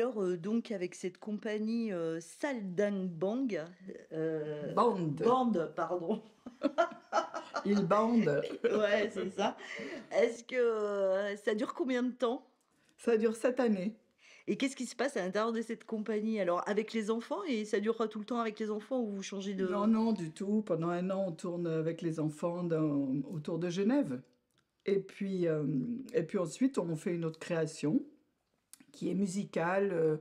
alors, euh, donc, avec cette compagnie euh, Saldang Bang. Euh, bande. pardon. il bande ouais, c'est ça. Est-ce que euh, ça dure combien de temps Ça dure cette année. Et qu'est-ce qui se passe à l'intérieur de cette compagnie Alors, avec les enfants, et ça durera tout le temps avec les enfants ou vous changez de. Non, non, du tout. Pendant un an, on tourne avec les enfants autour de Genève. Et puis, euh, et puis ensuite, on fait une autre création qui est musicale, euh,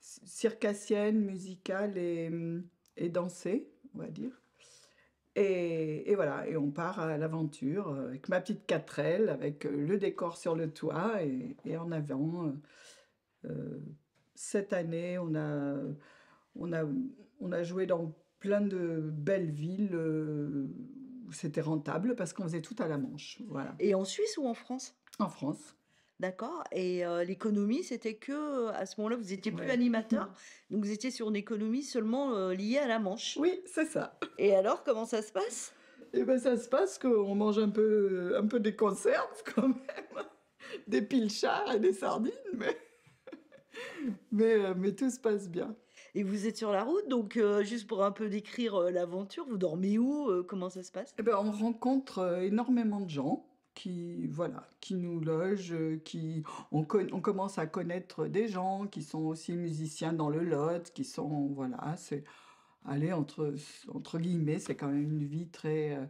circassienne, musicale et, et dansée, on va dire. Et, et, voilà, et on part à l'aventure euh, avec ma petite quatrelle, avec euh, le décor sur le toit et, en avant. cette année, on a, on, a, on a joué dans plein de belles villes où c'était rentable parce qu'on faisait tout à la manche. Voilà. Et en Suisse ou en France En France. D'accord et l'économie, c'était que, à ce moment-là, vous étiez plus animateur, mmh. donc vous étiez sur une économie seulement, liée à la Manche? Oui, c'est ça. Et alors, comment ça se passe? Eh bien, ça se passe qu'on mange un peu, un peu des conserves quand même, des pilchards et des sardines, mais mais tout se passe bien. Et vous êtes sur la route donc juste pour un peu décrire, l'aventure, vous dormez où? comment ça se passe? Eh bien, on rencontre, énormément de gens qui, voilà, qui nous loge, euh, qui, on, on, commence à connaître des gens qui sont aussi musiciens dans le Lot, qui sont, voilà, c'est, allez, entre, entre guillemets, c'est quand même une vie très euh,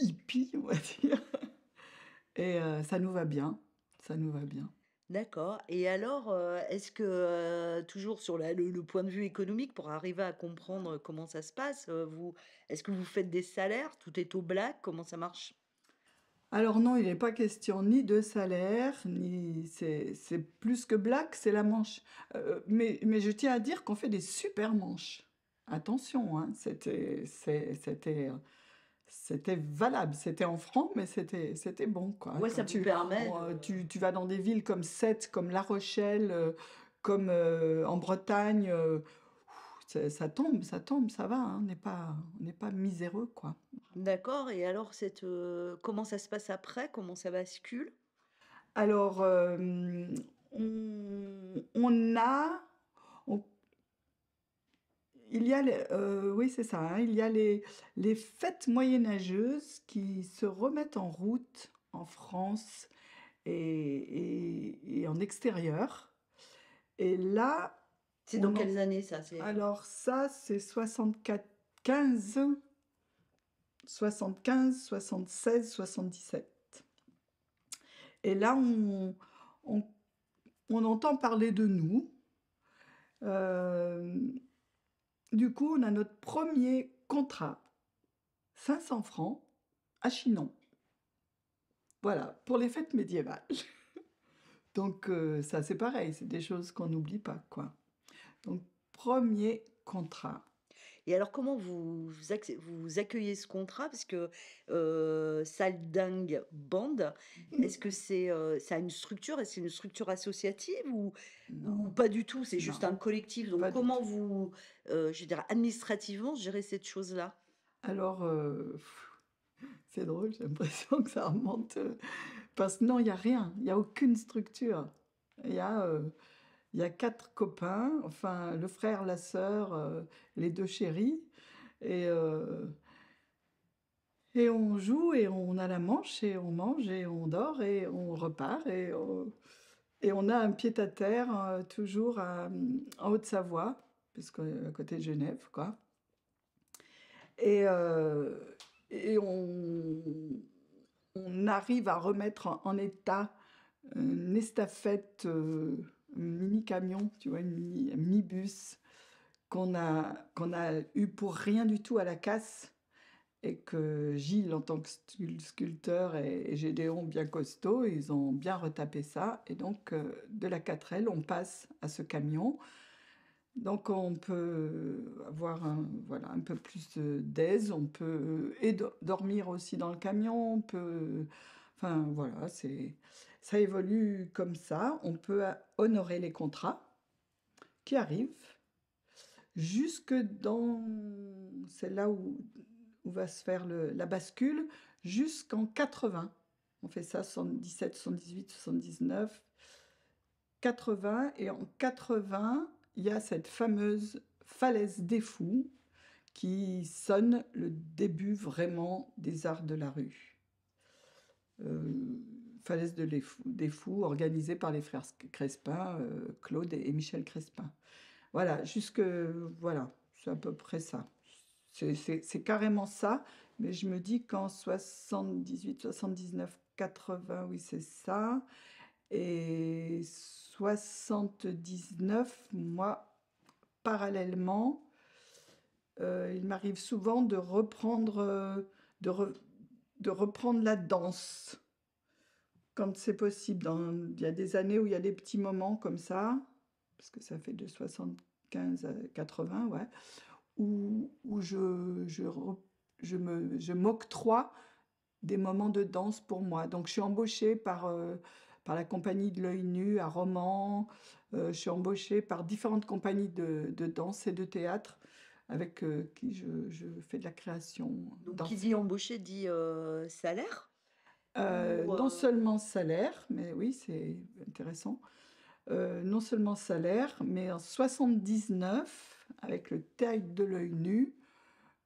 hippie, on va dire. Et euh, ça nous va bien, ça nous va bien. D'accord. Et alors, est-ce que, toujours sur le, le, point de vue économique, pour arriver à comprendre comment ça se passe, vous, est-ce que vous faites des salaires Tout est au black Comment ça marche alors non, il n'est pas question ni de salaire, ni c'est plus que black, c'est la manche. Euh, mais, mais, je tiens à dire qu'on fait des super manches. Attention, hein, c'était valable. C'était en franc, mais c'était bon. Quoi. tu, permet. tu, vas dans des villes comme Sète, comme La Rochelle, euh, comme euh, en Bretagne, ça tombe, ça tombe, ça va, hein, on n'est pas, on n'est pas miséreux, quoi. D'accord. Et alors, cette, euh, comment ça se passe après Comment ça bascule Alors, euh, on, a, il y a, euh, oui, c'est ça. Hein, il y a les, les fêtes moyenâgeuses qui se remettent en route en France et, et en extérieur. Et là, c'est dans quelles années ça Alors ça, c'est 75, 75, 76, 77. Et là, on, on, entend parler de nous. Euh, du coup, on a notre premier contrat, 500 francs, à Chinon. Voilà, pour les fêtes médiévales. Donc euh, ça, c'est pareil, c'est des choses qu'on n'oublie pas, quoi. Donc, premier contrat. Et alors, comment vous, vous accueillez ce contrat Parce que euh, dingue Band, est-ce que c'est euh, ça a une structure Est-ce une structure associative ou, pas du tout C'est juste un collectif. Donc, comment vous, euh, je dire, administrativement, gérez cette chose-là Alors, euh, c'est drôle, j'ai l'impression que ça remonte. parce que non, il n'y a rien, il n'y a aucune structure. Il y a il y a quatre copains, enfin le frère, la sœur, euh, les deux chéris, et, euh, et on joue et on a la manche et on mange et on dort et on repart et, on, euh, et on a un pied à terre toujours en Haute-Savoie, puisque à côté de Genève, quoi. Et, et on, on, arrive à remettre en, état une estafette mini camion, tu vois, une un mini bus qu'on a, qu'on a eu pour rien du tout à la casse et que Gilles, en tant que sculpteur, et, Gédéon, bien costaud, ils ont bien retapé ça. Et donc, euh, de la 4L, on passe à ce camion. Donc, on peut avoir un, voilà, un peu plus d'aise, on peut euh, et dormir aussi dans le camion, on peut... Enfin, voilà, c'est... Ça évolue comme ça. On peut euh, honorer les contrats qui arrivent jusque dans, c'est là où, va se faire la bascule, jusqu'en 80. On fait ça 77, 78, 79, 80. Et en 80, il y a cette fameuse falaise des fous qui sonne le début vraiment des arts de la rue. Euh, Falaise de des Fous, organisée par les frères Crespin, euh, Claude et, Michel Crespin. Voilà, jusque. Voilà, c'est à peu près ça. C'est carrément ça, mais je me dis qu'en 78, 79, 80, oui, c'est ça. Et 79, moi, parallèlement, euh, il m'arrive souvent de reprendre, euh, de, de reprendre la danse quand c'est possible. Dans, il y a des années où il y a des petits moments comme ça, parce que ça fait de 75 à 80, ouais, où, je, je, m'octroie des moments de danse pour moi. Donc je suis embauchée par, euh, par la compagnie de l'œil nu à Romans, euh, je suis embauchée par différentes compagnies de, danse et de théâtre avec euh, qui je, fais de la création. Donc, qui dit embauchée dit salaire euh, non euh, seulement salaire, mais oui, c'est intéressant. Euh, non seulement salaire, mais en 79, avec le taille de l'œil nu,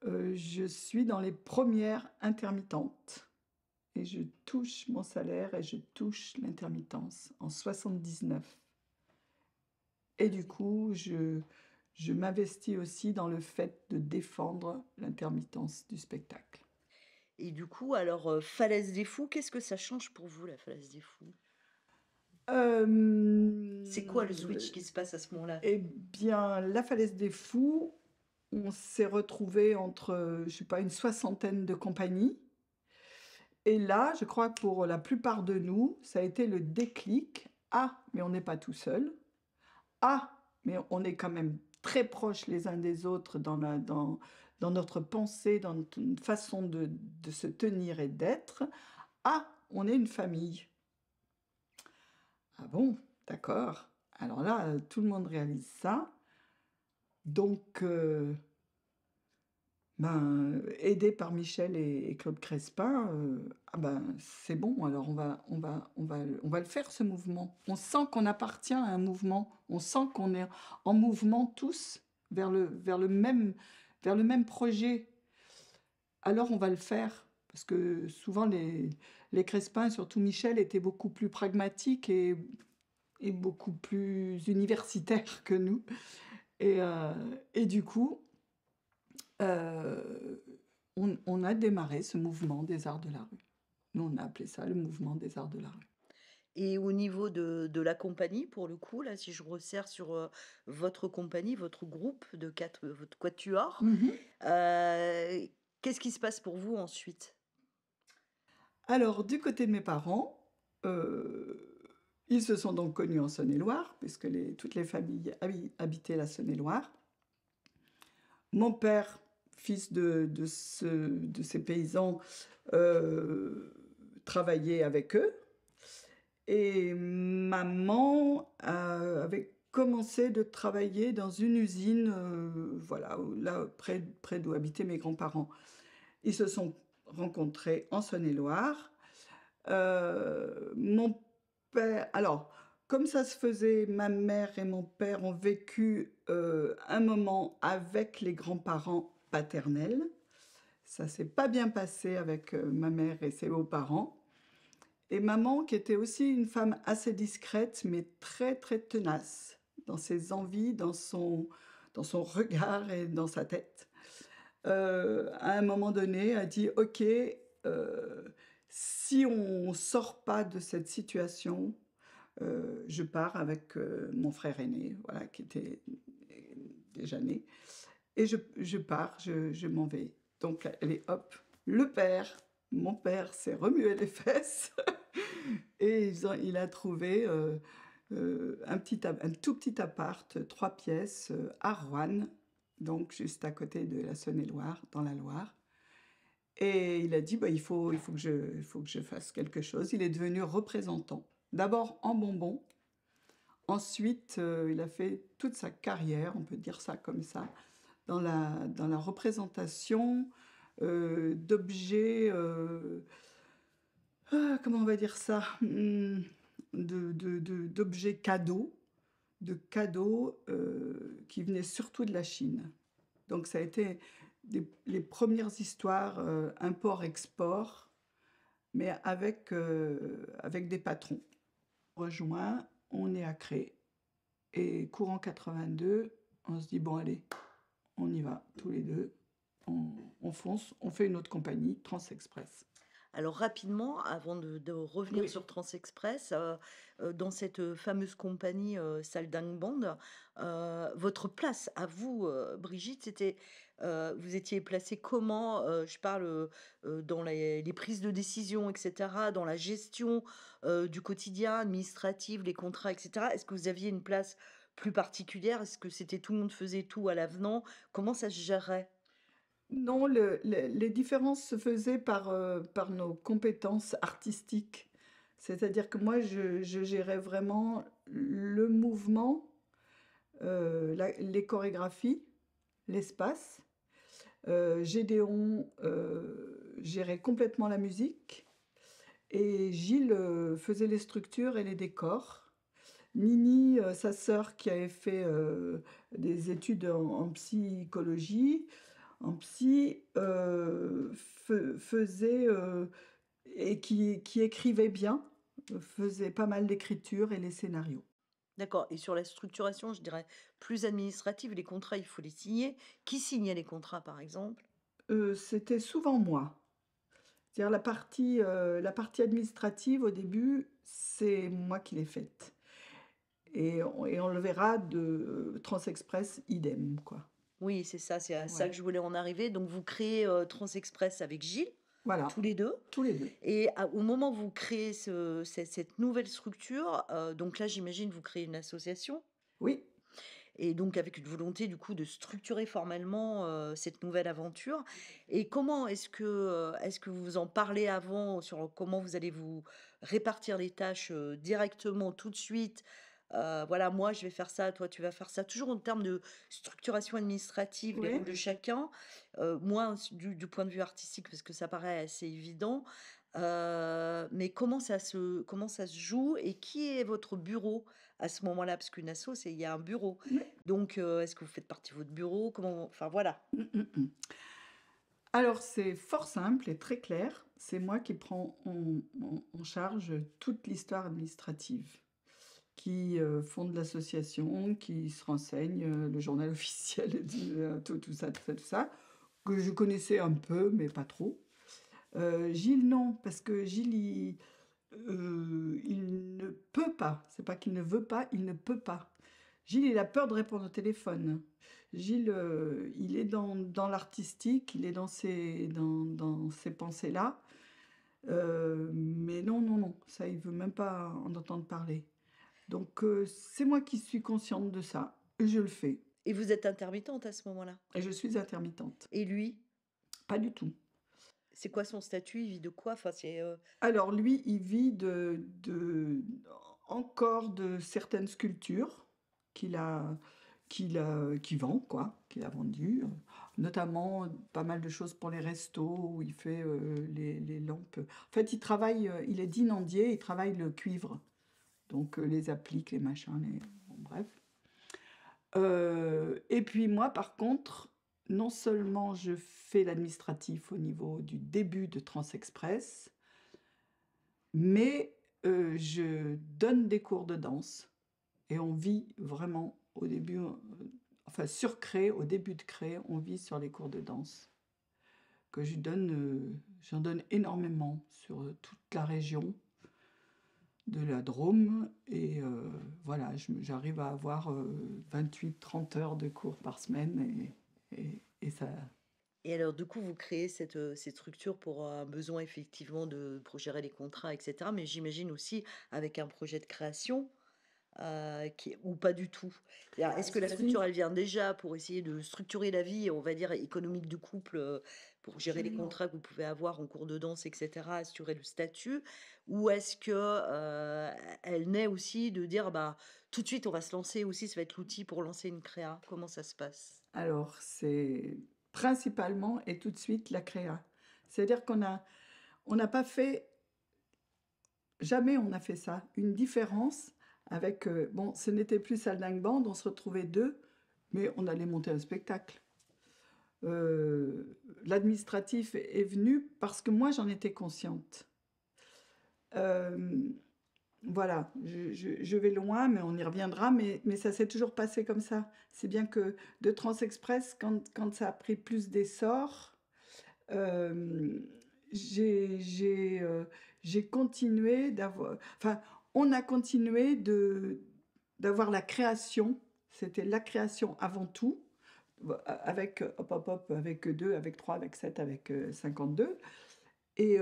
je suis dans les premières intermittentes. Et je touche mon salaire et je touche l'intermittence en 79. Et du coup, je, je m'investis aussi dans le fait de défendre l'intermittence du spectacle. Et du coup, alors, euh, Falaise des Fous, qu'est-ce que ça change pour vous, la Falaise des Fous C'est quoi le switch qui se passe à ce moment-là Eh bien, La Falaise des Fous, on s'est retrouvé entre, euh, je sais pas, une soixantaine de compagnies. Et là, je crois que pour la plupart de nous, ça a été le déclic. Ah, mais on n'est pas tout seul. Ah, mais on est quand même très proches les uns des autres dans la, dans dans notre pensée, dans notre façon de, se tenir et d'être. Ah, on est une famille. Ah bon, d'accord. Alors là, tout le monde réalise ça. Donc, euh, ben, aidé par Michel et, Claude Crespin, euh, ah ben, c'est bon, alors on va, on, va, on, va, on va le faire ce mouvement. On sent qu'on appartient à un mouvement, on sent qu'on est en mouvement tous vers le, vers le même, vers le même projet, alors on va le faire. Parce que souvent, les, les Crespins, surtout Michel, étaient beaucoup plus pragmatiques et, beaucoup plus universitaires que nous. Et, euh, du coup, euh, on, on a démarré ce mouvement des arts de la rue. Nous, on a appelé ça le mouvement des arts de la rue. Et au niveau de, de, la compagnie, pour le coup, là, si je resserre sur votre compagnie, votre groupe de quatre, votre quatuor, mmh qu'est-ce qui se passe pour vous ensuite Alors, du côté de mes parents, ils se sont donc connus en Saône-et-Loire, puisque les, toutes les familles habitaient la Saône-et-Loire. Mon père, fils de, de ces paysans, travaillait avec eux et maman avait commencé de travailler dans une usine, euh, voilà, là près, près d'où habitaient mes grands-parents. Ils se sont rencontrés en Saône-et-Loire. Euh, mon père, alors, comme ça se faisait, ma mère et mon père ont vécu euh, un moment avec les grands-parents paternels. Ça s'est pas bien passé avec ma mère et ses beaux-parents. Et maman, qui était aussi une femme assez discrète, mais très, très tenace dans ses envies, dans son, dans son regard et dans sa tête, euh, à un moment donné, a dit, OK, euh, si on ne sort pas de cette situation, euh, je pars avec mon frère aîné, voilà, qui était déjà né, et je, pars, je, je m'en vais. Donc, elle est hop, le père mon père s'est remué les fesses et il a trouvé euh, euh, un, tout petit appart, trois pièces, euh, à Rouen, donc juste à côté de la Saône-et-Loire, dans la Loire. Et il a dit, bah, il, faut, faut que je, fasse quelque chose. Il est devenu représentant, d'abord en bonbon, ensuite il a fait toute sa carrière, on peut dire ça comme ça, dans la représentation euh, d'objets, euh, ah, comment on va dire ça, hmm, d'objets cadeaux, de cadeaux euh, qui venaient surtout de la Chine. Donc ça a été les premières histoires import-export, mais avec, avec des patrons. Rejoint, on est à Cré. Et courant 82, on se dit, bon allez, on y va tous les deux on, on, fonce, on fait une autre compagnie, Transexpress. Alors rapidement, avant de, revenir sur Transexpress, euh, euh, dans cette euh, fameuse compagnie euh, votre place à vous, Brigitte, c'était vous étiez placée comment Je parle dans les, prises de décision, etc., dans la gestion du quotidien administratif, les contrats, etc. Est-ce que vous aviez une place plus particulière Est-ce que c'était tout le monde faisait tout à l'avenant Comment ça se gérait non, les différences se faisaient euh, par, nos compétences artistiques. C'est-à-dire que moi, je gérais vraiment le mouvement, euh, les chorégraphies, l'espace. Euh, Gédéon, gérait complètement la musique et Gilles, faisait les structures et les décors. Nini, sa sœur qui avait fait, des études en psychologie en psy euh, faisait euh, et qui, qui, écrivait bien, faisait pas mal d'écriture et les scénarios. D'accord. Et sur la structuration, je dirais plus administrative, les contrats, il faut les signer. Qui signait les contrats, par exemple euh, C'était souvent moi. C'est-à-dire la partie, la partie administrative au début, c'est moi qui l'ai faite. Et on, et on le verra de Transexpress idem, quoi. Oui, c'est ça, c'est à ça que je voulais en arriver. Donc vous créez euh, Transexpress avec Gilles, voilà. tous les deux. Tous les deux. Et au moment où vous créez cette, nouvelle structure, euh, donc là j'imagine vous créez une association. Oui. Et donc avec une volonté du coup de structurer formellement euh, cette nouvelle aventure. Et comment est que est-ce que vous en parlez avant sur comment vous allez vous répartir les tâches directement tout de suite voilà, moi je vais faire ça, toi tu vas faire ça, toujours en termes de structuration administrative, de chacun, moins du, point de vue artistique parce que ça paraît assez évident, mais comment ça, se, comment ça se joue et qui est votre bureau à ce moment-là Parce qu'une asso, il y a un bureau. Donc est-ce que vous faites partie de votre bureau comment, Enfin voilà. Mmh, mmh, mmh. Alors c'est fort simple et très clair. C'est moi qui prends en charge toute l'histoire administrative qui euh, fondent l'association, qui se renseignent, euh, le journal officiel, euh, tout, ça, tout ça, tout ça, que je connaissais un peu, mais pas trop. Gilles, non, parce que Gilles, il, ne peut pas. C'est pas qu'il ne veut pas, il ne peut pas. Gilles, il a peur de répondre au téléphone. Gilles, il est dans, dans l'artistique, il est dans ces, dans, dans pensées-là. mais non, non, non, ça, il veut même pas en entendre parler. Donc euh, c'est moi qui suis consciente de ça et je le fais. Et vous êtes intermittente à ce moment-là Et je suis intermittente. Et lui Pas du tout. C'est quoi son statut Il vit de quoi enfin, euh, Alors lui, il vit de, encore de certaines sculptures qu'il a qu'il vend, quoi, qu'il a vendu, euh, notamment pas mal de choses pour les restos où il fait les, les, lampes. En fait, il travaille, il est dinandier, il travaille le cuivre. Donc euh, les appliques, les machins, les... bref. Euh, et puis moi, par contre, non seulement je fais l'administratif au niveau du début de Transexpress, mais euh, je donne des cours de danse. Et on vit vraiment au début, enfin sur Cré, au début de Cré, on vit sur les cours de danse. Que je donne, j'en donne énormément sur toute la région de la Drôme. Et euh, voilà, j'arrive à avoir 28-30 euh, heures de cours par semaine et, ça. Et alors, du coup, vous créez cette, euh, cette structure pour un besoin effectivement de gérer les contrats, etc. Mais j'imagine aussi avec un projet de création. ou pas du tout ah, Est-ce que la structure, elle vient déjà pour essayer de structurer la vie, on va dire, économique du couple, pour gérer les contrats que vous pouvez avoir en cours de danse, etc., assurer le statut ou est-ce que elle naît aussi de dire bah tout de suite on va se lancer aussi ça va être l'outil pour lancer une créa comment ça se passe alors c'est principalement et tout de suite la créa c'est-à-dire qu'on a on n'a pas fait jamais on a fait ça une différence avec bon ce n'était plus salle on se retrouvait deux mais on allait monter un spectacle l'administratif est venu parce que moi j'en étais consciente euh, voilà, je, vais loin, mais on y reviendra, mais, ça s'est toujours passé comme ça. C'est bien que de Trans quand, quand ça a pris plus d'essor, euh, euh, j'ai continué d'avoir... Enfin, on a continué d'avoir la création, c'était la création avant tout, avec avec 2, avec 3, avec 7, avec 52. Et,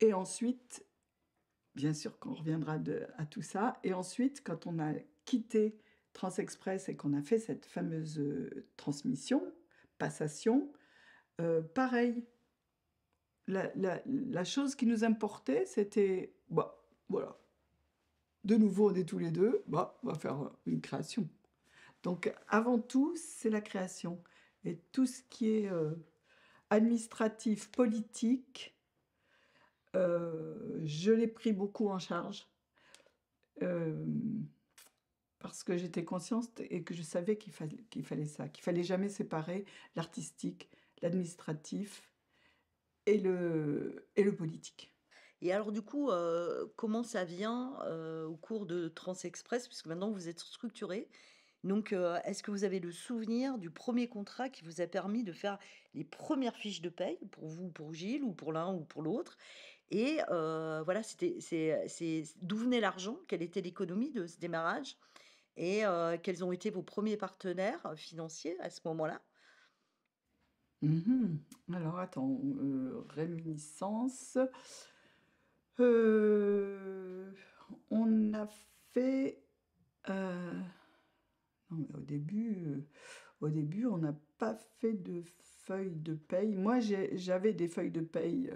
et ensuite, bien sûr qu'on reviendra à tout ça, et ensuite, quand on a quitté Transexpress et qu'on a fait cette fameuse euh, transmission, passation, euh, pareil, la, chose qui nous importait, c'était, bah, voilà, de nouveau, on est tous les deux, bah, on va faire une création. Donc, avant tout, c'est la création. Et tout ce qui est euh, administratif, politique, euh, je l'ai pris beaucoup en charge euh, parce que j'étais consciente et que je savais qu'il fallait, qu'il fallait ça, qu'il fallait jamais séparer l'artistique, l'administratif et le, et le politique. Et alors du coup, euh, comment ça vient au cours de Transexpress, puisque maintenant vous êtes structuré donc, est-ce que vous avez le souvenir du premier contrat qui vous a permis de faire les premières fiches de paye pour vous, pour Gilles, ou pour l'un ou pour l'autre et voilà, c'est d'où venait l'argent, quelle était l'économie de ce démarrage et quels ont été vos premiers partenaires financiers à ce moment-là mmh Alors attends, euh, réminiscence. on a fait... Non, mais au début, au début on n'a pas fait de feuilles de paye. Moi, j'avais des feuilles de paye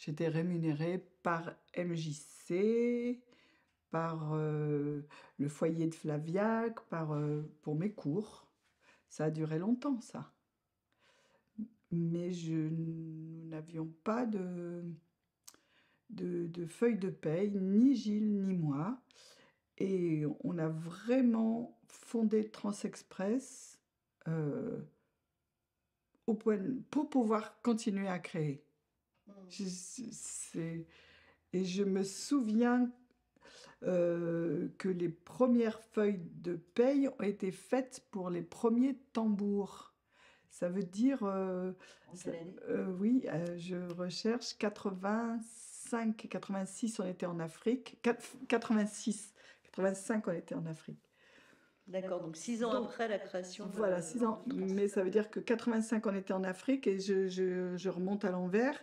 J'étais rémunérée par MJC, par euh, le foyer de Flaviac, par, euh, pour mes cours. Ça a duré longtemps, ça. Mais je, nous n'avions pas de, de, de feuille de paye, ni Gilles, ni moi. Et on a vraiment fondé Transexpress euh, au point, pour pouvoir continuer à créer et je me souviens euh, que les premières feuilles de paye ont été faites pour les premiers tambours. Ça veut dire... Euh, euh, oui, je recherche 85, 86, on était en Afrique. 86, 85, on était en Afrique. D'accord, donc six ans après la création. voilà, six ans. Mais ça veut dire que 85, on était en Afrique et je, je, je remonte à l'envers.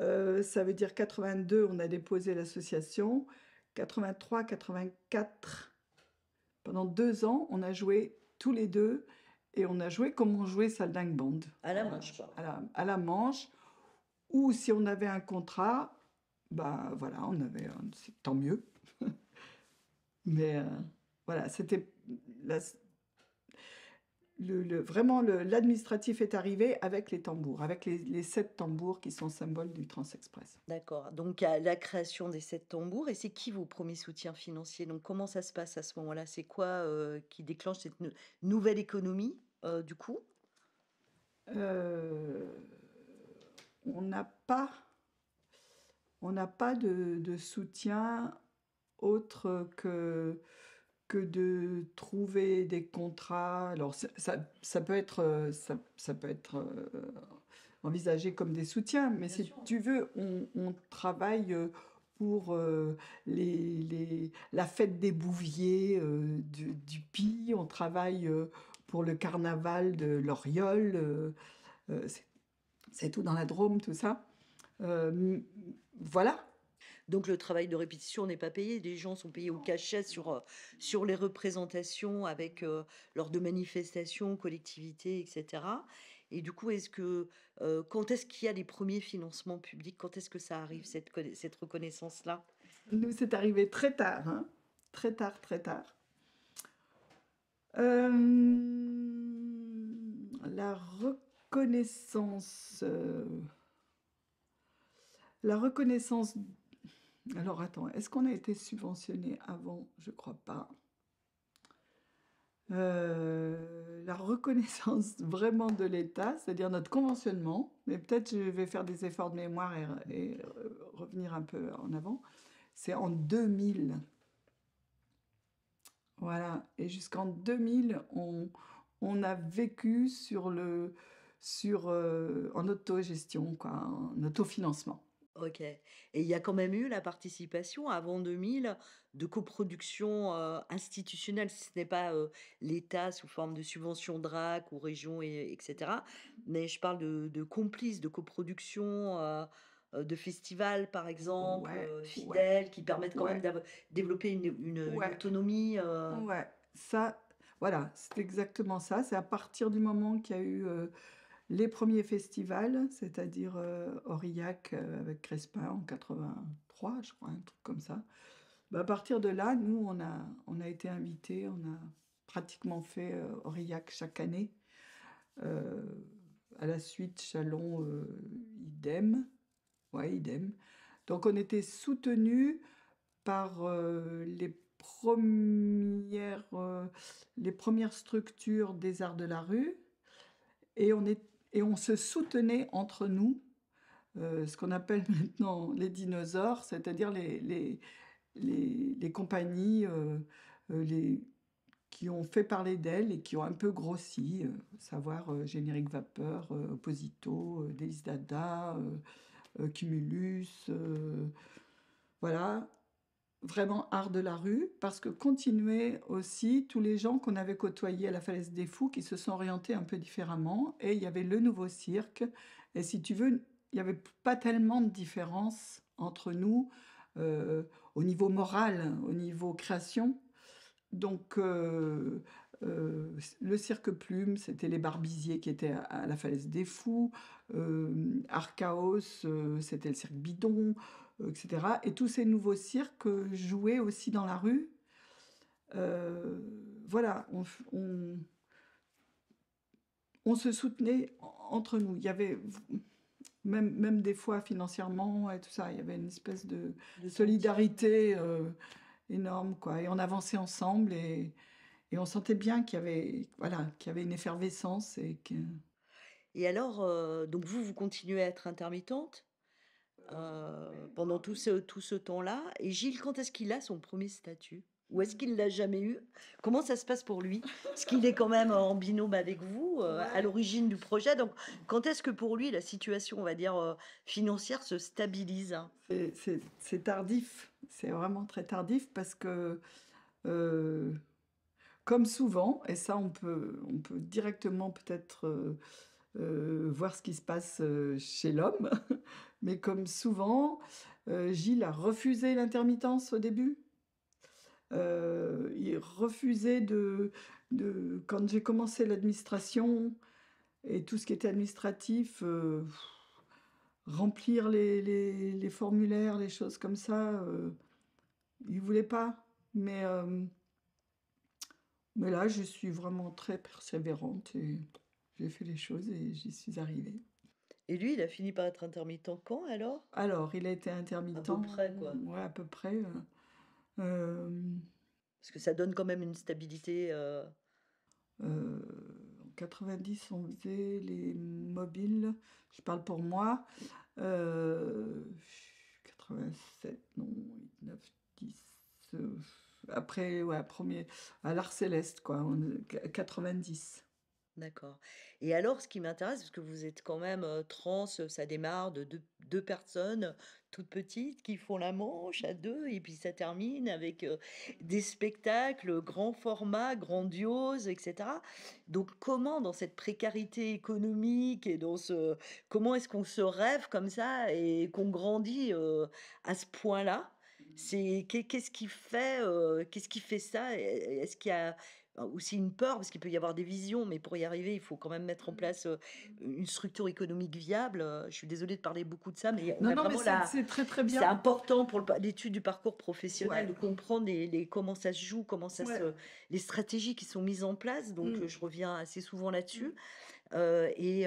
Euh, ça veut dire 82, on a déposé l'association. 83, 84, pendant deux ans, on a joué tous les deux et on a joué comme on jouait Salding Band. À la manche, À la, manche. Ou si on avait un contrat, ben voilà, on avait, euh, tant mieux. Mais euh, voilà, c'était le, le, vraiment l'administratif est arrivé avec les tambours, avec les, sept tambours qui sont symboles du Trans-Express. D'accord. Donc à la création des sept tambours, et c'est qui vos premiers soutiens financiers Donc comment ça se passe à ce moment-là C'est quoi euh, qui déclenche cette nouvelle économie euh, du coup euh, On n'a pas, on n'a pas de, soutien autre que que de trouver des contrats. Alors, ça, ça, peut être, ça, peut être euh, euh, envisagé comme des soutiens, mais si tu veux, on, travaille euh, pour les, les, la fête des Bouviers du, Pi, on travaille pour le carnaval de l'Oriole, c'est tout dans la Drôme, tout ça. voilà, donc le travail de répétition n'est pas payé. Les gens sont payés au cachet sur, euh, sur les représentations avec euh, lors de manifestations, collectivités, etc. Et du coup, est-ce que euh, quand est-ce qu'il y a les premiers financements publics Quand est-ce que ça arrive cette, cette reconnaissance-là Nous, c'est arrivé très tard, hein. très tard, très tard. la reconnaissance, la reconnaissance alors attends, est-ce qu'on a été subventionné avant Je crois pas. Euh, la reconnaissance vraiment de l'État, c'est-à-dire notre conventionnement, mais peut-être je vais faire des efforts de mémoire et, revenir un peu en avant, c'est en 2000. Voilà, et jusqu'en 2000, on, a vécu sur le, sur, euh, en autogestion, quoi, en autofinancement. OK. Et il y a quand même eu la participation avant 2000 de coproductions institutionnelle, institutionnelles, si ce n'est pas l'État sous forme de subventions DRAC ou Région, et, etc. Mais je parle de, complices, de coproductions. de festivals, par exemple, fidèles, qui permettent quand même de développer une, autonomie. Ouais, ça, voilà, c'est exactement ça. C'est à partir du moment qu'il y a eu les premiers festivals, c'est-à-dire euh, Aurillac euh, avec Crespin en 83, je crois, un truc comme ça. Bah, à partir de là, nous, on a, on a été invités, on a pratiquement fait euh, Aurillac chaque année. à la suite, Chalon, idem. Ouais, idem. Donc on était soutenus par les premières, les premières structures des arts de la rue. Et on est et on se soutenait entre nous, euh, ce qu'on appelle maintenant les dinosaures, c'est-à-dire les, les, compagnies euh, euh, les, qui ont fait parler d'elles et qui ont un peu grossi, savoir Générique Vapeur, Opposito, Delis Dada, Cumulus, voilà, vraiment art de la rue, parce que continuer aussi tous les gens qu'on avait côtoyés à la falaise des fous, qui se sont orientés un peu différemment, et il y avait le nouveau cirque, et si tu veux, il n'y avait pas tellement de différence entre nous euh, au niveau moral, au niveau création. Donc euh, euh, le cirque plume, c'était les barbisiers qui étaient à, à la falaise des fous, Archaos, c'était le cirque bidon. Euh, etc. Et tous ces nouveaux cirques jouaient aussi dans la rue. Euh, voilà, on, se soutenait entre nous. Il y avait même, même des fois financièrement et tout ça, il y avait une espèce de, solidarité euh, énorme. Quoi. Et on avançait ensemble et, on sentait bien qu'il y, avait, y avait une effervescence. Et, que... et alors, donc vous, vous continuez à être intermittente Oh, euh, pendant tout ce, tout ce temps-là. Et Gilles, quand est-ce qu'il a son premier statut Ou est-ce qu'il ne l'a jamais eu Comment ça se passe pour lui Parce qu'il est quand même en binôme avec vous, euh, à l'origine du projet. Donc, quand est-ce que pour lui, la situation, on va dire, euh, financière se stabilise C'est tardif. C'est vraiment très tardif parce que comme souvent, et ça on peut, on peut directement peut-être euh, voir ce qui se passe euh, chez l'homme. Mais comme souvent, euh, Gilles a refusé l'intermittence au début. il refusait de, de quand j'ai commencé l'administration et tout ce qui était administratif, remplir les, les, formulaires, les choses comme ça, il voulait pas. Mais, mais là, je suis vraiment très persévérante et j'ai fait les choses et j'y suis arrivée. Et lui, il a fini par être intermittent quand alors Alors, il a été intermittent. À peu près, quoi. Ouais, à peu près. Euh, euh, Parce que ça donne quand même une stabilité. Euh. en 90, on faisait les mobiles. Je parle pour moi. 87, non, 9, 10. après, ouais, premier. À l'Art Céleste, quoi. 90. D'accord. Et alors, ce qui m'intéresse, parce que vous êtes quand même trans, ça démarre de deux, personnes toutes petites qui font la manche à deux, et puis ça termine avec des spectacles grand format, grandiose, etc. Donc, comment dans cette précarité économique et dans ce, comment est-ce qu'on se rêve comme ça et qu'on grandit à ce point-là? Mmh C'est qu'est- ce qui fait, qu'est-ce qui fait ça? Est-ce qu'il y a, euh, aussi une peur, parce qu'il peut y avoir des visions, mais pour y arriver, il faut quand même mettre en mmh. place une structure économique viable. Je suis désolée de parler beaucoup de ça, mais c'est très très bien. C'est important pour l'étude du parcours professionnel de comprendre les, comment ça se joue, comment ça les stratégies qui sont mises en place. Donc mmh. je reviens assez souvent là-dessus. Mmh. et,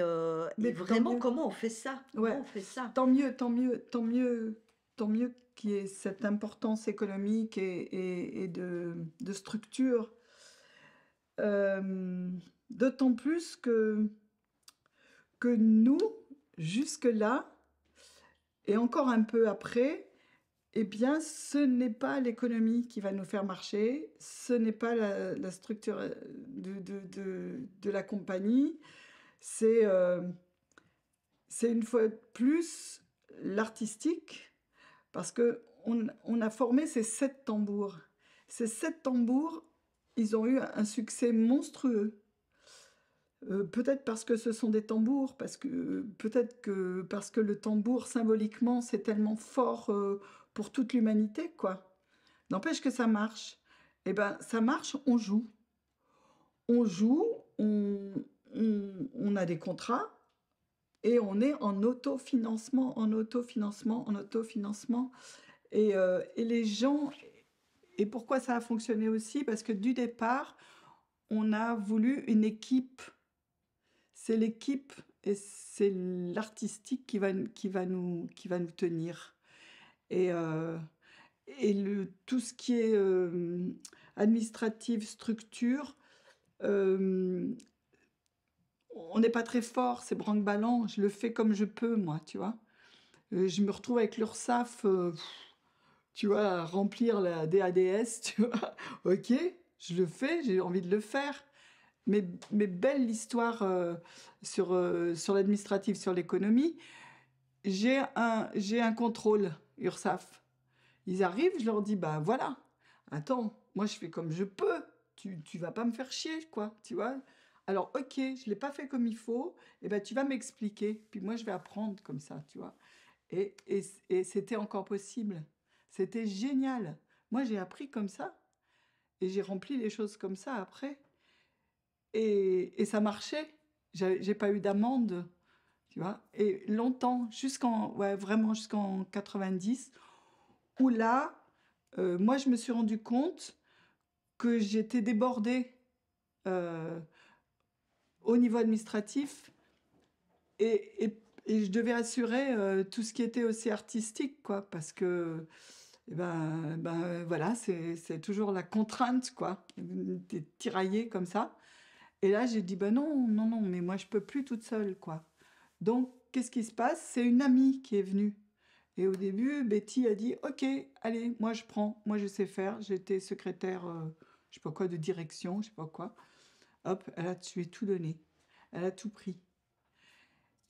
vraiment, comment on fait ça on fait ça Tant mieux, tant mieux, tant mieux tant mieux qu'il y ait cette importance économique et, de, de, structure euh, d'autant plus que, que nous, jusque-là, et encore un peu après, eh bien, ce n'est pas l'économie qui va nous faire marcher, ce n'est pas la, structure de, de, de, la compagnie, c'est euh, c'est une fois de plus l'artistique, parce que on, on a formé ces sept tambours. Ces sept tambours, ils ont eu un succès monstrueux. Euh, peut-être parce que ce sont des tambours, parce que peut-être que parce que le tambour symboliquement c'est tellement fort euh, pour toute l'humanité, quoi. N'empêche que ça marche. Eh ben ça marche, on joue, on joue, on, a des contrats et on est en autofinancement, en autofinancement, en autofinancement. Et, euh, et les gens et pourquoi ça a fonctionné aussi Parce que du départ, on a voulu une équipe. C'est l'équipe et c'est l'artistique qui va, qui, va nous, qui va nous tenir. Et, euh, et le, tout ce qui est euh, administrative, structure, euh, on n'est pas très fort, c'est branque-ballant. Je le fais comme je peux, moi, tu vois. je me retrouve avec l'URSAF tu vois, remplir la DADS, tu vois. ok, je le fais, j'ai envie de le faire. Mais, mes belle l'histoire euh, sur, euh, sur l'administratif, sur l'économie. J'ai un, j'ai un contrôle, URSAF. Ils arrivent, je leur dis, bah voilà, attends, moi je fais comme je peux, tu, tu vas pas me faire chier, quoi, tu vois. Alors, ok, je l'ai pas fait comme il faut, et eh bien ben tu vas m'expliquer, puis moi je vais apprendre comme ça, tu vois. et c'était encore possible. C'était génial. Moi, j'ai appris comme ça. Et j'ai rempli les choses comme ça après. Et, ça marchait. J'ai pas eu d'amende. Tu vois Et longtemps, jusqu'en, ouais, vraiment jusqu'en 90, où là, euh, moi, je me suis rendu compte que j'étais débordée euh, au niveau administratif et, je devais assurer euh, tout ce qui était aussi artistique, quoi, parce que et eh ben, ben, voilà, c'est toujours la contrainte, quoi. T'es tiraillé comme ça. Et là, j'ai dit, ben non, non, non, mais moi, je peux plus toute seule, quoi. Donc, qu'est-ce qui se passe C'est une amie qui est venue. Et au début, Betty a dit, ok, allez, moi, je prends, moi, je sais faire. J'étais secrétaire, je euh, je sais pas quoi, de direction, je sais pas quoi. Hop, elle a tué tout donné. Elle a tout pris.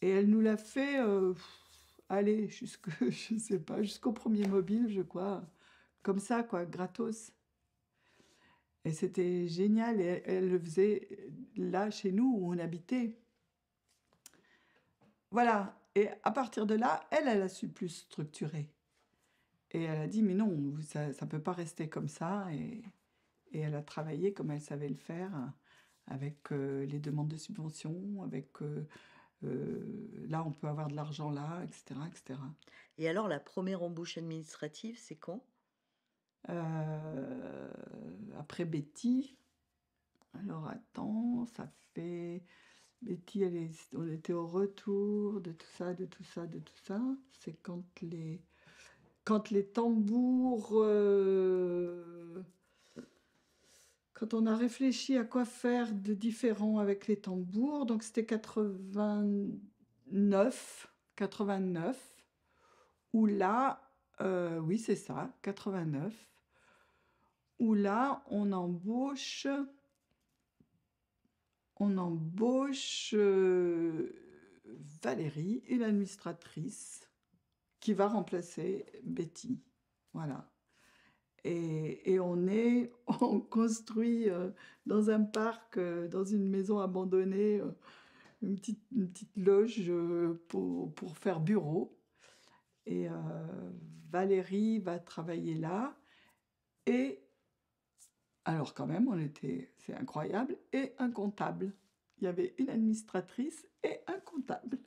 Et elle nous l'a fait... Euh, aller jusque, je sais pas, jusqu'au premier mobile, je crois, comme ça, quoi, gratos. Et c'était génial. Et elle le faisait là, chez nous, où on habitait. Voilà. Et à partir de là, elle, elle a su plus structurer. Et elle a dit, mais non, ça ne peut pas rester comme ça. Et, et, elle a travaillé comme elle savait le faire, avec euh, les demandes de subventions, avec euh, euh, là, on peut avoir de l'argent là, etc., etc. Et alors, la première embouche administrative, c'est quand euh, Après Betty. Alors, attends, ça fait. Betty, elle est... on était au retour de tout ça, de tout ça, de tout ça. C'est quand les. Quand les tambours. Euh, quand on a réfléchi à quoi faire de différent avec les tambours, donc c'était 89, 89, où là, euh, oui c'est ça, 89, ou là on embauche, on embauche euh, Valérie, une administratrice, qui va remplacer Betty. Voilà. Et, on est, on construit euh, dans un parc, euh, dans une maison abandonnée, euh, une, petite, petite, loge pour, pour, faire bureau. Et Valérie va travailler là. Et alors quand même, on était, c'est incroyable, et un comptable. Il y avait une administratrice et un comptable.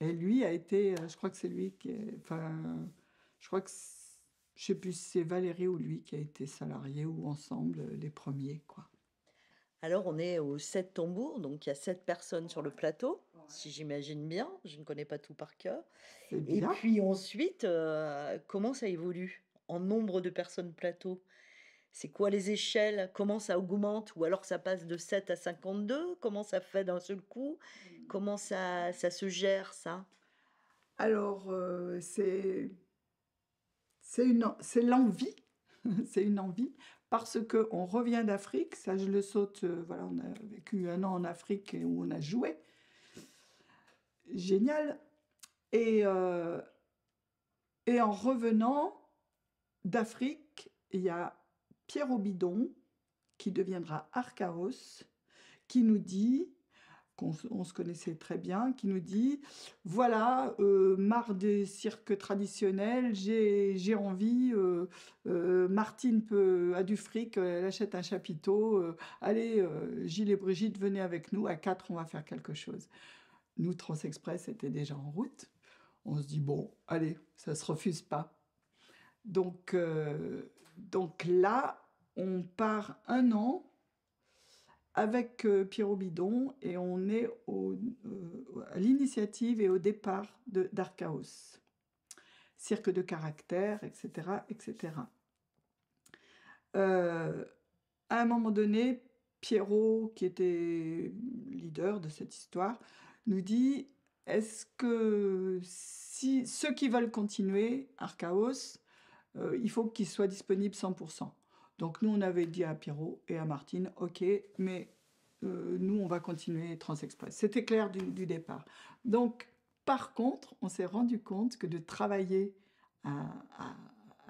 Et lui a été, je crois que c'est lui qui, est, enfin, je crois que je sais plus si c'est Valérie ou lui qui a été salarié ou ensemble euh, les premiers, quoi. Alors on est aux sept tambours, donc il y a sept personnes sur le plateau, si j'imagine bien. Je ne connais pas tout par cœur. Et puis ensuite, euh, comment ça évolue en nombre de personnes plateau C'est quoi les échelles Comment ça augmente Ou alors ça passe de 7 à 52 Comment ça fait d'un seul coup Comment ça, ça se gère ça Alors euh, c'est c'est l'envie, c'est une envie, parce qu'on revient d'Afrique, ça je le saute, euh, voilà, on a vécu un an en Afrique où on a joué, génial, et, euh, et en revenant d'Afrique, il y a Pierre Obidon, qui deviendra Arcaos, qui nous dit on se connaissait très bien, qui nous dit « Voilà, euh, marre des cirques traditionnels, j'ai envie, euh, euh, Martine peut, a du fric, elle achète un chapiteau, allez, Gilles et Brigitte, venez avec nous, à quatre, on va faire quelque chose. » Nous, Transexpress était déjà en route. On se dit « Bon, allez, ça se refuse pas. » Donc, donc là, on part un an avec euh, Pierrot Bidon et on est euh, à l'initiative et au départ de d'Archaos. Cirque de caractère, etc. etc. Euh, à un moment donné, Pierrot, qui était leader de cette histoire, nous dit est-ce que si ceux qui veulent continuer Archaos, il faut qu'ils soient disponibles 100% donc nous, on avait dit à Pierrot et à Martine, ok, mais euh, nous, on va continuer Transexpress. C'était clair du, départ. Donc, par contre, on s'est rendu compte que de travailler à,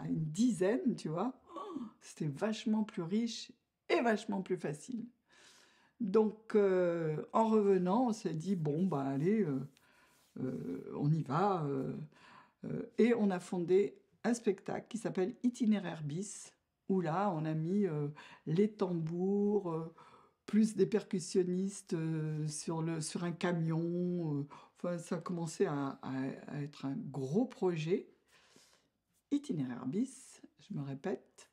une dizaine, tu vois, c'était vachement plus riche et vachement plus facile. Donc, euh, en revenant, on s'est dit, bon, ben allez, euh, on y va. et on a fondé un spectacle qui s'appelle Itinéraire bis, où là, on a mis euh, les tambours, euh, plus des percussionnistes euh, sur, un camion. ça a commencé à, être un gros projet. Itinéraire bis, je me répète.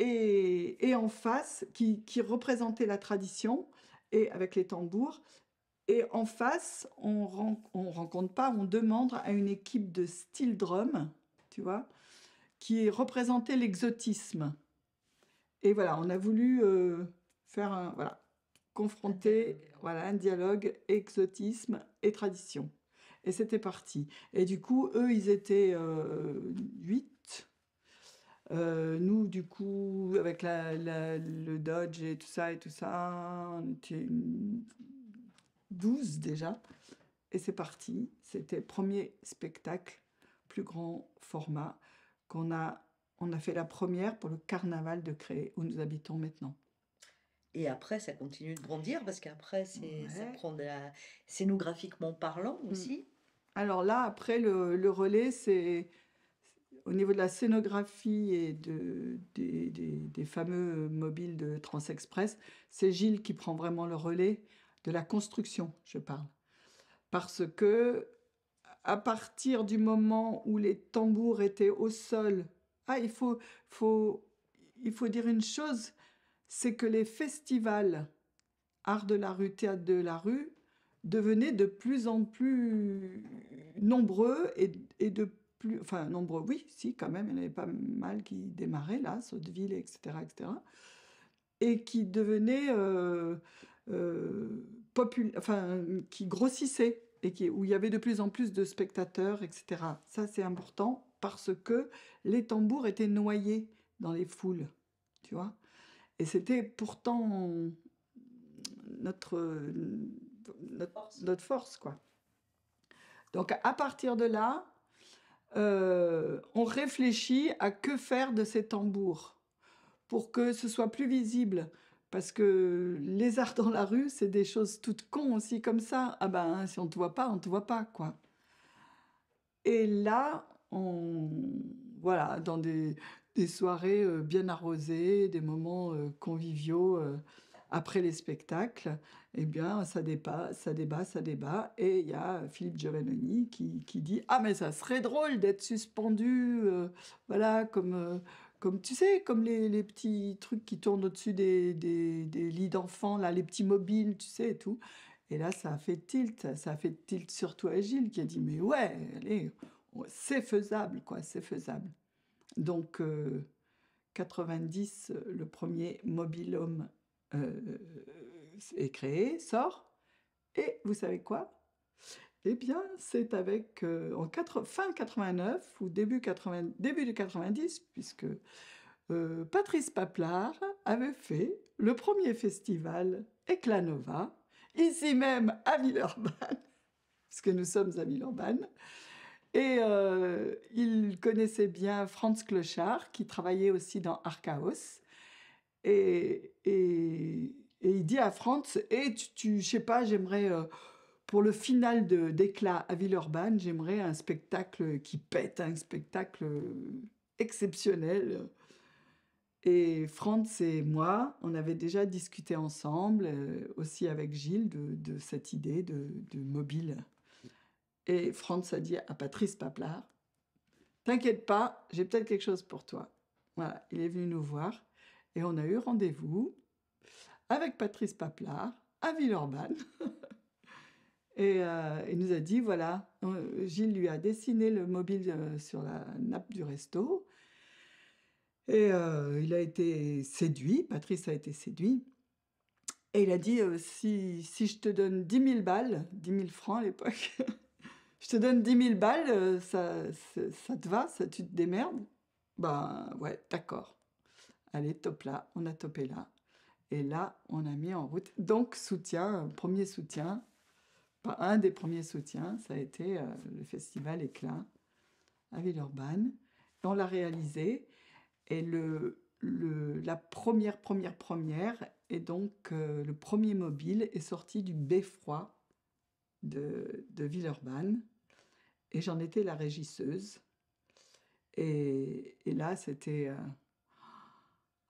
Et, en face, qui, représentait la tradition, et avec les tambours. Et en face, on ne rencontre pas, on demande à une équipe de steel drum, tu vois, qui représentait l'exotisme. Et voilà, on a voulu euh, faire voilà, confronter voilà, un dialogue exotisme et tradition. Et c'était parti. Et du coup, eux, ils étaient 8. Euh, euh, nous, du coup, avec le Dodge et tout ça, et tout ça, on était 12 déjà. Et c'est parti. C'était premier spectacle, plus grand format, qu'on a on a fait la première pour le carnaval de Cré, où nous habitons maintenant. Et après, ça continue de grandir parce qu'après, c'est, ça prend de la... scénographiquement parlant mm. aussi. Alors là, après, le, relais, c'est au niveau de la scénographie et de, des, des, fameux mobiles de Transexpress, c'est Gilles qui prend vraiment le relais de la construction, je parle. Parce que, à partir du moment où les tambours étaient au sol ah, il faut, il faut dire une chose, c'est que les festivals art de la rue, théâtre de la rue, devenaient de plus en plus nombreux et, de plus... Enfin, nombreux, oui, si, quand même, il y en avait pas mal qui démarraient, là, Ville, etc., etc., et qui devenaient... Euh, euh enfin, qui grossissaient et qui, où il y avait de plus en plus de spectateurs, etc. Ça, c'est important parce que les tambours étaient noyés dans les foules, tu vois. Et c'était pourtant notre, notre force. notre, force. quoi. Donc à partir de là, euh, on réfléchit à que faire de ces tambours pour que ce soit plus visible. Parce que les arts dans la rue, c'est des choses toutes cons aussi comme ça. Ah ben, si on ne te voit pas, on ne te voit pas, quoi. Et là, voilà, dans des, soirées euh, bien arrosées, des moments euh, conviviaux euh, après les spectacles, eh bien, ça débat, ça débat, ça débat. Et il y a Philippe Giovannoni qui, dit Ah, mais ça serait drôle d'être suspendu, voilà, comme, tu sais, comme les, petits trucs qui tournent au-dessus des, lits d'enfants, là, les petits mobiles, tu sais, et tout. Et là, ça a fait tilt, ça a fait tilt surtout à Gilles qui a dit Mais ouais, allez, c'est faisable, quoi, c'est faisable. Donc, 90, euh, euh, le premier mobile home euh, est créé, sort. Et vous savez quoi Eh bien, c'est avec, en fin 89 ou début, début du 90, puisque Patrice Paplard avait fait le premier festival Eclanova, ici même à Villeurbanne, puisque nous sommes à Villeurbanne. Et euh, il connaissait bien Franz Clochard, qui travaillait aussi dans Archaos. Et, il dit à Franz, et eh, tu, je sais pas, j'aimerais, euh, pour le final d'Éclat à Villeurbanne, j'aimerais un spectacle qui pète, un spectacle exceptionnel. Et Franz et moi, on avait déjà discuté ensemble, euh, aussi avec Gilles, de, cette idée de mobile. Et Franz a dit à Patrice Paplard T'inquiète pas, j'ai peut-être quelque chose pour toi. Voilà, il est venu nous voir et on a eu rendez-vous avec Patrice Paplard à Villeurbanne. et euh, il nous a dit voilà, euh, Gilles lui a dessiné le mobile euh, sur la nappe du resto. Et il a été séduit, Patrice a été séduit. Et il a dit si, si je te donne 10 000 balles, 10 000 francs à l'époque. je te donne 10 000 balles, euh, ça, ça te va, ça, tu te démerdes Ben ouais, d'accord. Allez, top là, on a topé là. Et là, on a mis en route. Donc, soutien, euh, premier soutien, pas un des premiers soutiens, ça a été euh, le festival Éclat à Villeurbanne. On l'a réalisé. Et le, la première, première, première, et donc le premier mobile est sorti du beffroi de, de Villeurbanne et j'en étais la régisseuse. Et, là, c'était. Euh,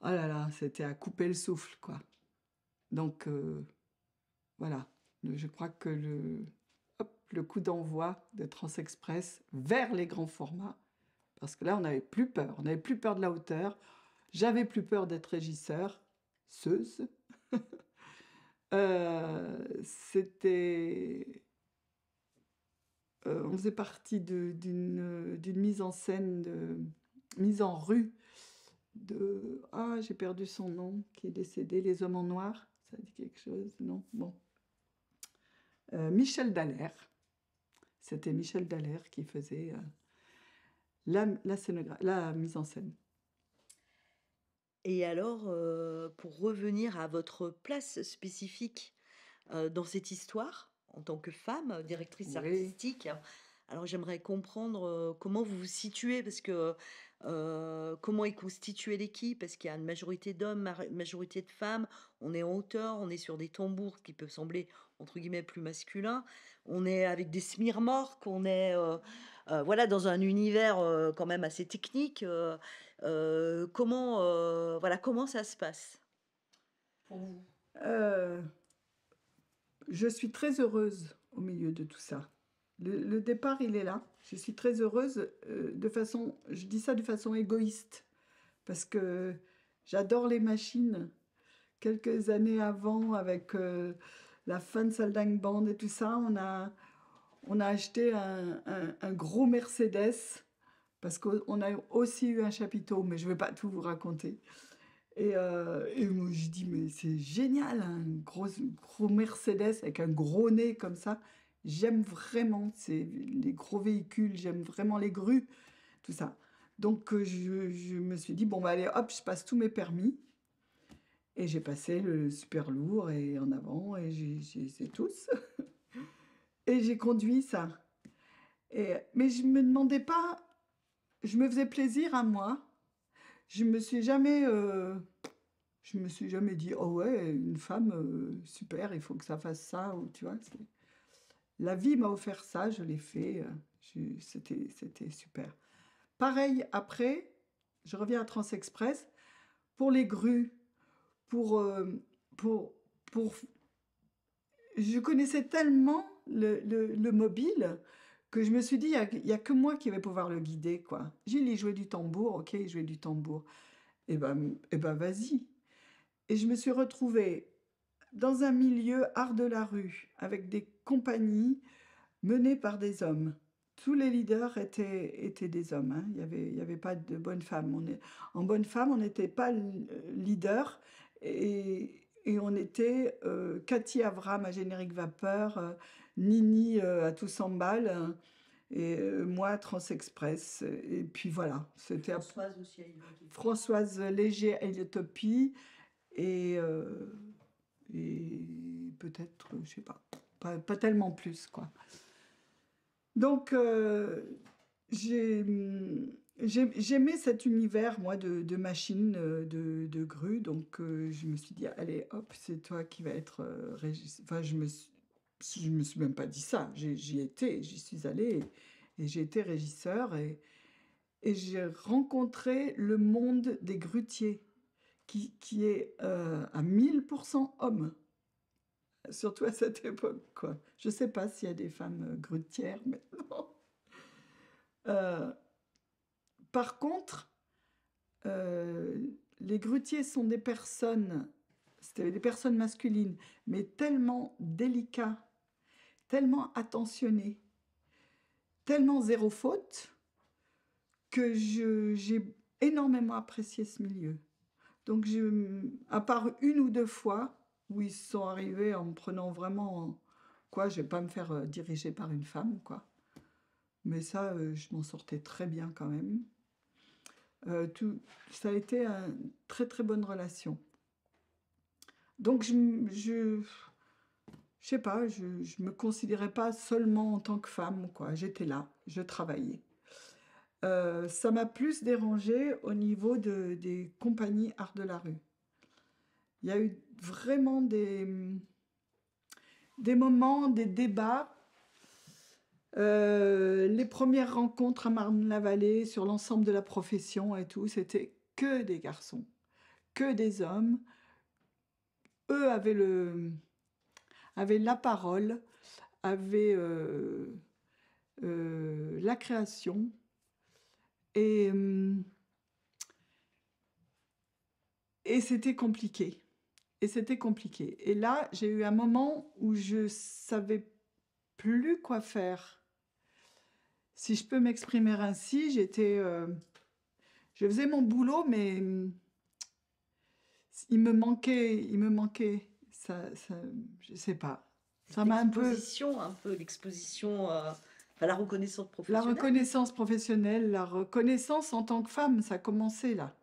oh là là, c'était à couper le souffle, quoi. Donc, euh, voilà. Je crois que le, coup d'envoi de Transexpress vers les grands formats, parce que là, on n'avait plus peur. On n'avait plus peur de la hauteur. J'avais plus peur d'être régisseur, seuse. Euh, c'était euh, on faisait partie euh, d'une mise en scène, de, mise en rue de... Ah, j'ai perdu son nom, qui est décédé, Les Hommes en Noir. Ça dit quelque chose, non Bon. Euh, Michel Dallaire. C'était Michel Dallaire qui faisait la, mise en scène. Et alors, pour revenir à votre place spécifique dans cette histoire, en tant que femme, euh, directrice artistique. Alors j'aimerais comprendre euh, comment vous vous situez, parce que euh, comment est constituée l'équipe Parce qu'il y a une majorité d'hommes, une majorité de femmes On est en hauteur, on est sur des tambours qui peuvent sembler entre guillemets plus masculins. On est avec des smirmorques, on est voilà dans un univers quand même assez technique. comment voilà comment ça se passe pour vous je suis très heureuse au milieu de tout ça. Le, départ, il est là. Je suis très heureuse euh, de façon, je dis ça de façon égoïste, parce que j'adore les machines. Quelques années avant, avec euh, la fin de Band et tout ça, on a, acheté un gros Mercedes, parce qu'on a aussi eu un chapiteau, mais je ne vais pas tout vous raconter. Et, euh, et moi, je dis: «Mais c'est génial, hein, un gros Mercedes avec un gros nez comme ça». J'aime vraiment les gros véhicules, j'aime vraiment les grues, tout ça. Donc euh, je me suis dit: «Bon, bah, allez, hop, je passe tous mes permis» et j'ai passé le super lourd et en avant et c'est tous et j'ai conduit ça et mais je me demandais pas je me faisais plaisir à moi je me suis jamais... Euh, je me suis jamais dit, oh ouais, une femme, euh, super, il faut que ça fasse ça, ou tu vois. La vie m'a offert ça, je l'ai fait, euh, c'était super. Pareil, après, je reviens à Transexpress, pour les grues, pour, pour, pour... Je connaissais tellement le mobile je me suis dit, il n'y a, que moi qui vais pouvoir le guider, quoi. Gilles, il jouait du tambour, ok, il jouait du tambour. Eh ben, eh ben vas-y. Et je me suis retrouvée dans un milieu art de la rue, avec des compagnies menées par des hommes. Tous les leaders étaient, étaient des hommes. Hein. Il n'y avait, avait pas de bonnes femmes. On en bonne femme, on n'était pas leader. Et, on était euh, Cathy Avram à Générique Vapeur, euh, Nini euh, à tout s'emballe hein. et euh, moi Trans Express. Et puis voilà, c'était Françoise aussi à Françoise Léger à et, euh, et peut-être, je sais pas, pas, tellement plus quoi. Donc j'ai J'aimais cet univers, moi, de, de machines, de, de grues. Donc, je me suis dit, allez, hop, c'est toi qui vas être Enfin, je me je me suis même pas dit ça. J'y étais, j'y suis allée et, j'ai été régisseur et, et j'ai rencontré le monde des grutiers qui, qui est euh, à 1000% homme. Surtout à cette époque, quoi. Je sais pas s'il y a des femmes euh, grutières maintenant. Euh, par contre, les grutiers sont des personnes c'était des personnes masculines, mais tellement délicats, tellement attentionnés, tellement zéro faute, que j'ai énormément apprécié ce milieu. Donc, je, à part une ou deux fois où ils sont arrivés en me prenant vraiment, quoi, je ne vais pas me faire euh, diriger par une femme, quoi. Mais ça, euh, je m'en sortais très bien quand même. Euh, tout, ça a été une très très bonne relation. Donc, je ne sais pas, je ne me considérais pas seulement en tant que femme, quoi. J'étais là, je travaillais. Euh, ça m'a plus dérangé au niveau des compagnies art de la rue. Il y a eu vraiment des, moments, des débats. Euh, les premières rencontres à Marne-la-Vallée sur l'ensemble de la profession et tout, c'était que des garçons, que des hommes eux avaient, le, avaient la parole, avaient euh, euh, la création. Et, euh, et c'était compliqué. Et c'était compliqué. Et là, j'ai eu un moment où je savais plus quoi faire. Si je peux m'exprimer ainsi, j'étais, je faisais mon boulot, mais il me manquait, il me manquait, ça, ça je sais pas. Ça m'a un peu. L'exposition, un peu l'exposition, euh, la reconnaissance professionnelle. La reconnaissance professionnelle, la reconnaissance en tant que femme, ça a commencé là.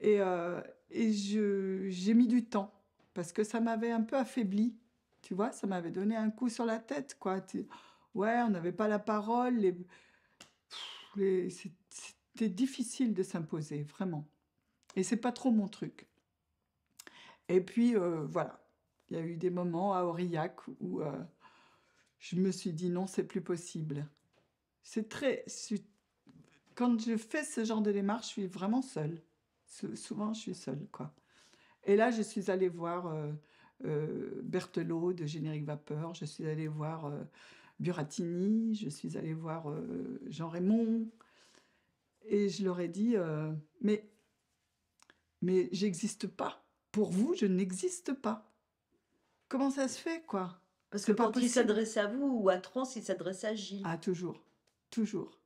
Et, euh, j'ai mis du temps parce que ça m'avait un peu affaibli. Tu vois, ça m'avait donné un coup sur la tête, quoi. Ouais, on n'avait pas la parole. C'était difficile de s'imposer, vraiment. Et c'est pas trop mon truc. Et puis, euh, voilà. Il y a eu des moments à Aurillac où euh, je me suis dit non, c'est plus possible. C'est très. Quand je fais ce genre de démarche, je suis vraiment seule. Souvent, je suis seule, quoi. Et là, je suis allée voir euh, Berthelot de Générique Vapeur, je suis allée voir Buratini, je suis allée voir Jean Raymond. Et je leur ai dit, mais, mais j'existe pas pour vous, je n'existe pas. Comment ça se fait, quoi Parce que quand il s'adresse à vous ou à Trans, il s'adresse à Gilles. Ah, toujours, toujours.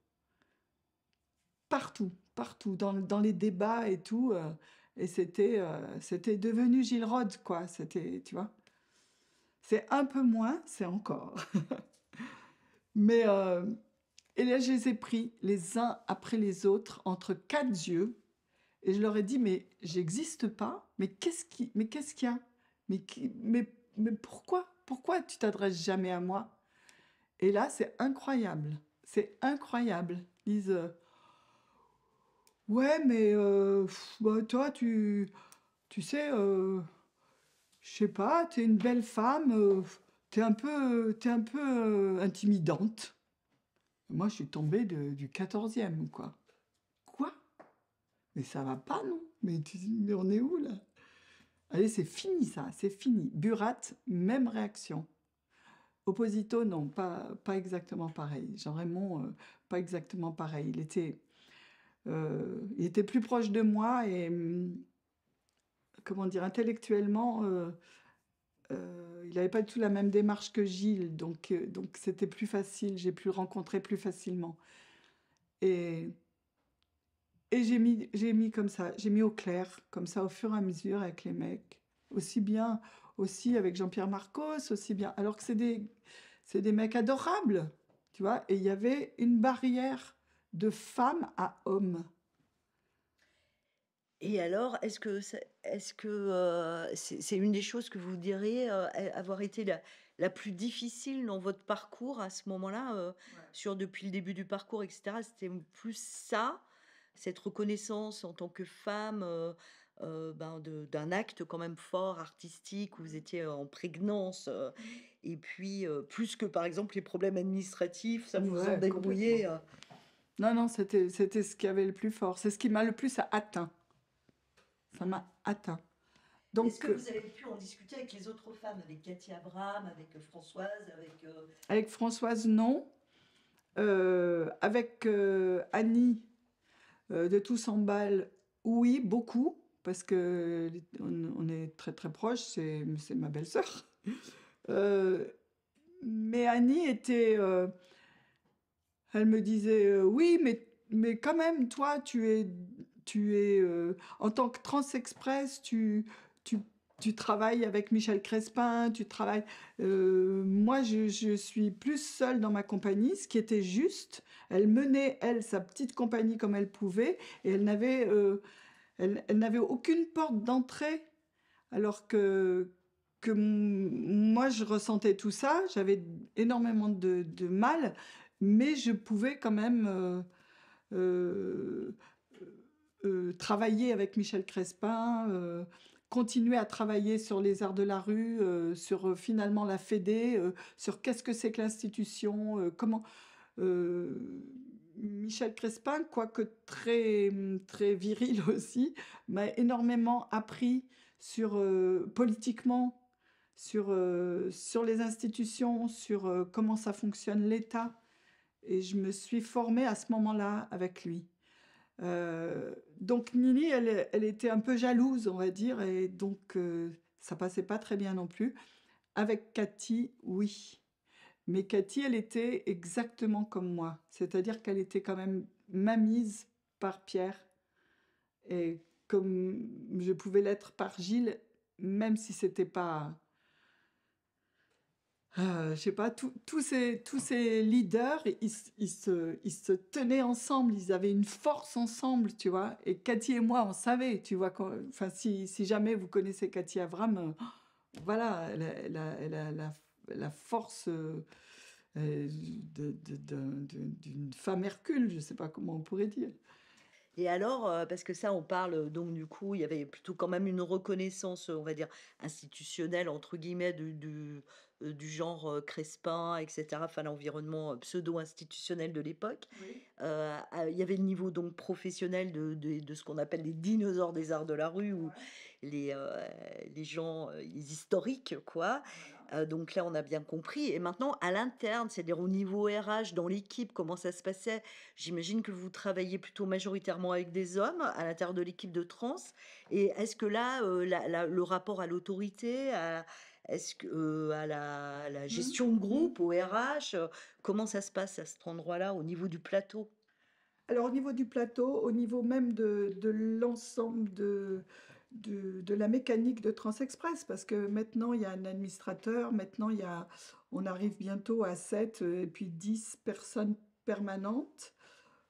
Partout, partout, dans, les débats et tout. Euh, et c'était euh, c'était devenu Gilles Rod, quoi. C'était, tu vois. C'est un peu moins, c'est encore. Mais, euh, et là, je les ai pris les uns après les autres, entre quatre yeux, et je leur ai dit, mais j'existe pas, mais qu'est-ce qui, mais qu'est-ce qu'il y a mais, mais, pourquoi Pourquoi tu t'adresses jamais à moi Et là, c'est incroyable. C'est incroyable. Ils disent, ouais, mais euh, bah, toi, tu, tu sais, euh, je sais pas, tu es une belle femme, euh, t'es un peu, es un peu intimidante. Moi, je suis tombée du 14e, quoi. Mais ça va pas, non Mais tu on est où là Allez, c'est fini ça, c'est fini. Burat, même réaction. Opposito, non, pas, pas exactement pareil. Jean Raymond, euh, pas exactement pareil. Il était, euh, il était plus proche de moi et, hum, comment dire, intellectuellement, euh, il n'avait pas du tout la même démarche que Gilles. Donc, donc c'était plus facile, j'ai pu le rencontrer plus facilement. Et et j'ai mis, j'ai mis comme ça, j'ai mis au clair, comme ça, au fur et à mesure avec les mecs. Aussi bien, aussi avec Jean-Pierre Marcos, aussi bien. Alors que c'est des, c'est des mecs adorables, tu vois. Et il y avait une barrière de femme à homme. Et alors, est-ce que, est-ce que euh, c'est, une des choses que vous diriez euh, avoir été la, la, plus difficile dans votre parcours à ce moment-là, euh, sur depuis le début du parcours, etc. C'était plus ça cette reconnaissance en tant que femme ben, d'un acte quand même fort, artistique, où vous étiez en prégnance. Mmh. et puis, plus que par exemple les problèmes administratifs, ça vous a débrouillé. Euh. Non, non, c'était ce qui avait le plus fort. C'est ce qui m'a le plus atteint. Ça m'a atteint. Est-ce que vous avez pu en discuter avec les autres femmes, avec Cathy Abraham, avec Françoise Avec, avec Françoise, non. avec Annie, euh, de tout s'emballe, oui, beaucoup, parce que on, est très très proche, c'est ma belle-sœur. Euh, mais Annie était... Euh, elle me disait, oui, mais, quand même, toi, tu es... Tu es en tant que Trans Express, tu, travailles avec Michel Crespin, tu travailles... moi, je, je suis plus seule dans ma compagnie, ce qui était juste, elle menait, elle, sa petite compagnie comme elle pouvait, et elle n'avait, euh, elle, n'avait aucune porte d'entrée, alors que, que moi, je ressentais tout ça, j'avais énormément de, mal, mais je pouvais quand même... Euh, euh, travailler avec Michel Crespin, continuer à travailler sur les arts de la rue, sur finalement la Fédé, sur qu'est-ce que c'est que l'institution, comment euh, Michel Crespin, quoique très, très viril aussi, m'a énormément appris sur, euh, politiquement sur, euh, sur les institutions, sur comment ça fonctionne l'État. Et je me suis formée à ce moment-là avec lui. donc Nini, elle, elle, était un peu jalouse, on va dire, et donc ça passait pas très bien non plus. Avec Cathy, oui. Mais Cathy, elle était exactement comme moi. C'est-à-dire qu'elle était quand même ma mise par Pierre. Et comme je pouvais l'être par Gilles, même si c'était pas. Euh, je sais pas, tout, ces, tous ces leaders, ils, ils, se, ils, se, tenaient ensemble, ils avaient une force ensemble, tu vois. Et Cathy et moi, on savait, tu vois. Enfin, si, jamais vous connaissez Cathy Avram, euh, voilà, elle a, la force euh, d'une femme Hercule, je ne sais pas comment on pourrait dire. Et alors, euh, parce que ça, on parle euh, donc du coup, il y avait plutôt quand même une reconnaissance, on va dire, institutionnelle, entre guillemets, du, du, genre Crespin, etc., enfin l'environnement pseudo-institutionnel de l'époque. il y avait le niveau donc professionnel de, ce qu'on appelle les dinosaures des arts de la rue, ou les, les gens, historiques, quoi. Euh, donc là, on a bien compris. Et maintenant, à l'interne, c'est-à-dire au niveau RH, dans l'équipe, comment ça se passait J'imagine que vous travaillez plutôt majoritairement avec des hommes à l'intérieur de l'équipe de trans. Et est-ce que là, euh, le rapport à l'autorité, à, est-ce que euh, à, la, mmh. gestion de mmh. groupe, au RH, comment ça se passe à cet endroit-là, au niveau du plateau alors au niveau du plateau, au niveau même de l'ensemble de, de la mécanique de Transexpress, parce que maintenant, il y a un administrateur, maintenant, il y on arrive bientôt à 7 euh, et puis 10 personnes permanentes.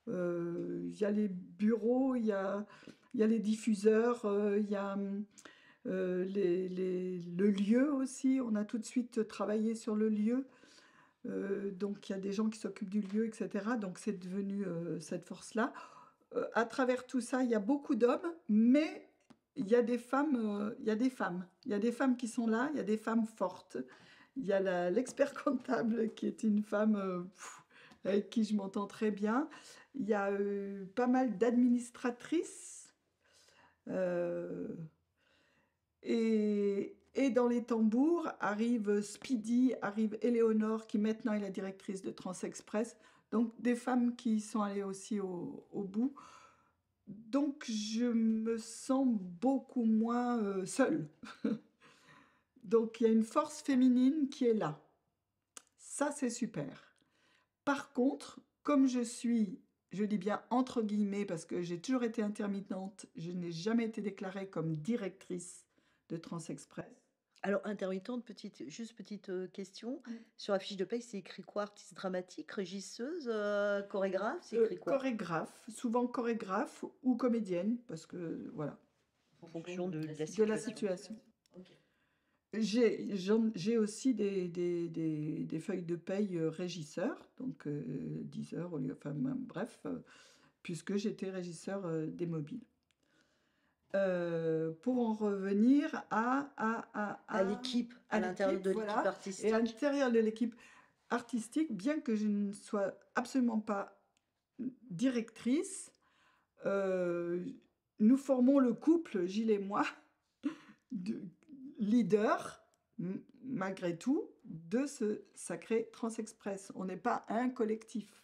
Euh, il y a les bureaux, il y a, il y les diffuseurs, euh, il y a le lieu aussi. On a tout de suite travaillé sur le lieu. donc il y a des gens qui s'occupent du lieu, etc. Donc c'est devenu cette force-là. à travers tout ça, il y a beaucoup d'hommes, mais il y a des femmes, euh, il y a des femmes, il y a des femmes qui sont là, il y a des femmes fortes. Il y a l'expert comptable qui est une femme euh, avec qui je m'entends très bien. Il y a eu pas mal d'administratrices. Euh, et, dans les tambours arrive Speedy, arrive Eleonore qui maintenant est la directrice de Transexpress. Donc des femmes qui sont allées aussi au bout donc je me sens beaucoup moins euh, seule. donc il y a une force féminine qui est là. Ça, c'est super. Par contre, comme je suis, je dis bien entre guillemets parce que j'ai toujours été intermittente, je n'ai jamais été déclarée comme directrice de TransExpress. Alors, intermittente, petite, juste petite question. Mmh. Sur la fiche de paye, c'est écrit quoi Artiste dramatique, régisseuse, chorégraphe C'est Chorégraphe, souvent chorégraphe ou comédienne, parce que voilà, En fonction de, la situation. J'ai aussi des, feuilles de paye régisseur, donc 10 heures au lieu, enfin bref, puisque j'étais régisseur des mobiles. Euh, pour en revenir à, à, l'équipe, à, l'intérieur de l'équipe artistique. à l'intérieur de l'équipe artistique, bien que je ne sois absolument pas directrice, euh, nous formons le couple, Gilles et moi, de leader, malgré tout, de ce sacré Transexpress. On n'est pas un collectif.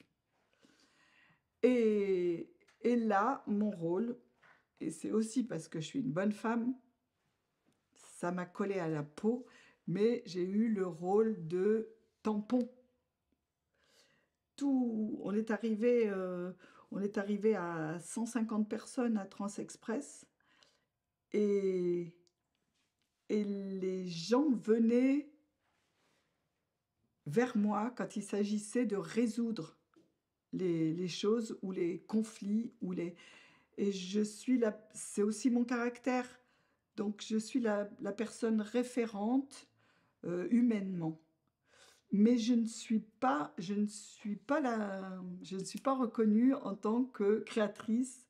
Et, et là, mon rôle, et c'est aussi parce que je suis une bonne femme, ça m'a collé à la peau, mais j'ai eu le rôle de tampon. Tout, on est arrivé, euh, on est arrivé à 150 personnes à Transexpress et, et les gens venaient vers moi quand il s'agissait de résoudre les, les, choses ou les conflits ou les, et je suis la, c'est aussi mon caractère, donc je suis la, personne référente euh, humainement. Mais je ne suis pas, je ne suis pas la, je ne suis pas reconnue en tant que créatrice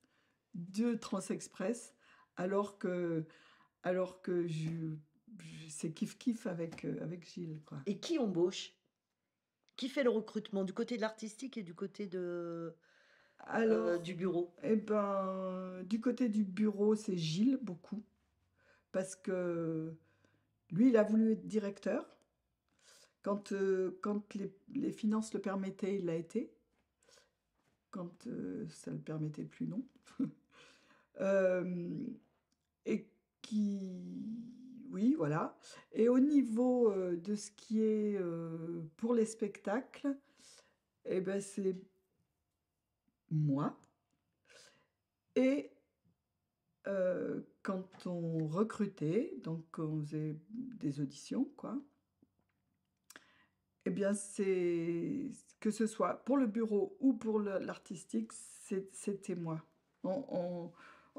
de Trans Express, alors que, alors que je, c'est kiff kiff avec euh, avec Gilles Et qui embauche Qui fait le recrutement du côté de l'artistique et du côté de euh, Alors, du bureau Eh ben, du côté du bureau, c'est Gilles, beaucoup. Parce que lui, il a voulu être directeur. Quand, euh, quand les, finances le permettaient, il l'a été. Quand euh, ça le permettait plus, non. et qui. Oui, voilà. Et au niveau de ce qui est pour les spectacles, eh ben, c'est moi. Et euh, quand on recrutait, donc on faisait des auditions, quoi, eh bien, c'est que ce soit pour le bureau ou pour l'artistique, c'était moi. en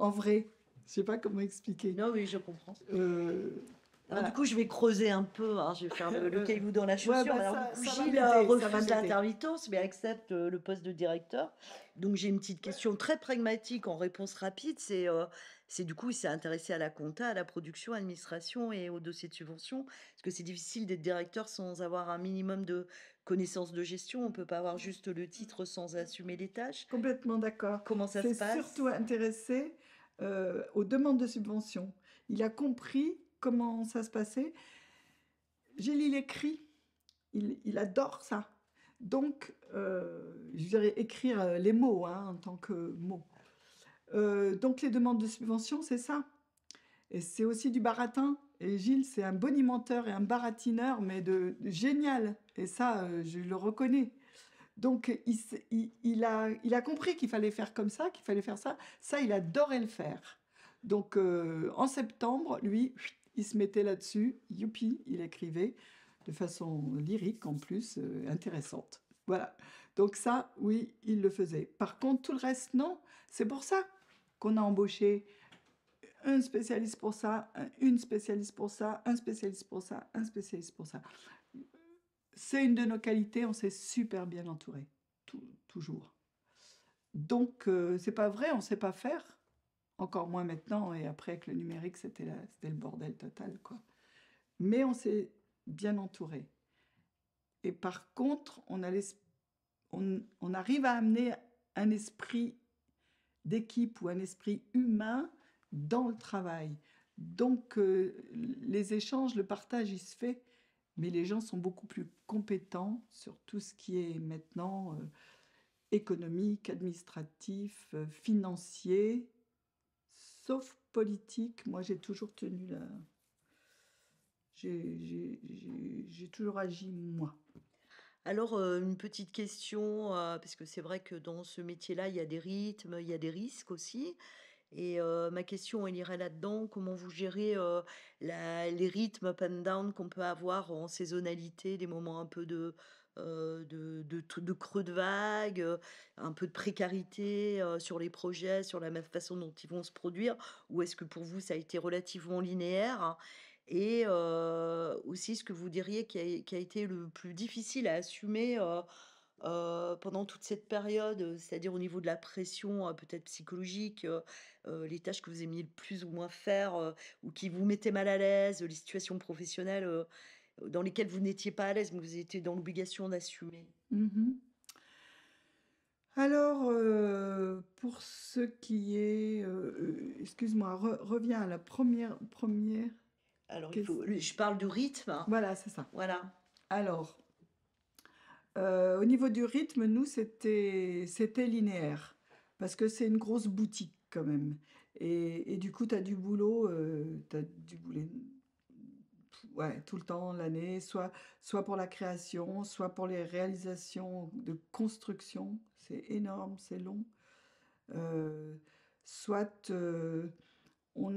vrai, je sais pas comment expliquer. Non, oui, je comprends. Euh, du coup, je vais creuser un peu. Hein, je vais faire le, le euh, caillou dans la chaussure. Bah, Gilles refuse l'intermittence, mais accepte euh, le poste de directeur. Donc, j'ai une petite question très pragmatique en réponse rapide. C'est, euh, du coup, il s'est intéressé à la compta, à la production, à l'administration et au dossier de subvention. Parce que c'est difficile d'être directeur sans avoir un minimum de connaissances de gestion. On peut pas avoir juste le titre sans assumer les tâches. Complètement d'accord. Comment ça se passe Surtout intéressé aux demandes de subvention. Il a compris comment ça se passait. Gilles, il écrit, il, adore ça. Donc, euh, je dirais écrire euh, les mots hein, en tant que mots. Euh, donc, les demandes de subvention, c'est ça. Et c'est aussi du baratin. Et Gilles, c'est un bonimenteur et un baratineur, mais de, génial. Et ça, je le reconnais. Donc, a, il a, compris qu'il fallait faire comme ça, qu'il fallait faire ça. Ça, il adorait le faire. Donc, en septembre, lui, il se mettait là-dessus, youpi, il écrivait de façon lyrique en plus, euh, intéressante. Voilà. Donc ça, oui, il le faisait. Par contre, tout le reste, non. C'est pour ça qu'on a embauché un spécialiste pour ça, une spécialiste pour ça, un spécialiste pour ça, un spécialiste pour ça. C'est une de nos qualités, on s'est super bien entouré, toujours. Donc, euh, c'est pas vrai, on sait pas faire encore moins maintenant, et après avec le numérique, c'était le bordel total. quoi. Mais on s'est bien entouré. Et par contre, on, arrive à amener un esprit d'équipe ou un esprit humain dans le travail. Donc, euh, les échanges, le partage, il se fait, mais les gens sont beaucoup plus compétents sur tout ce qui est maintenant euh, économique, administratif, euh, financier, sauf politique. Moi, j'ai toujours tenu la. J'ai toujours agi moi. Alors, euh, une petite question, euh, parce que c'est vrai que dans ce métier-là, il y a des rythmes, il y a des risques aussi. Et euh, ma question, elle irait là-dedans. Comment vous gérez les rythmes up and down qu'on peut avoir en saisonnalité, des moments un peu de, euh, de, creux de vague, euh, un peu de précarité euh, sur les projets, sur la façon dont ils vont se produire, ou est-ce que pour vous ça a été relativement linéaire hein? et aussi ce que vous diriez qui a, été le plus difficile à assumer pendant toute cette période, c'est-à-dire au niveau de la pression peut-être psychologique, les tâches que vous aimiez le plus ou moins faire ou qui vous mettaient mal à l'aise, les situations professionnelles dans lesquelles vous n'étiez pas à l'aise, mais vous étiez dans l'obligation d'assumer mm-hmm. Alors, euh, pour ce qui est... Euh, excuse-moi, reviens à la première... première Alors, il faut, je parle du rythme. Hein. Voilà, c'est ça. Voilà. Alors, euh, au niveau du rythme, nous, c'était linéaire, parce que c'est une grosse boutique quand même. Et, et du coup, tu as du boulot, tu as du boulot ouais, tout le temps, l'année, soit, soit pour la création, soit pour les réalisations de construction, c'est énorme, c'est long. Euh, soit euh, on,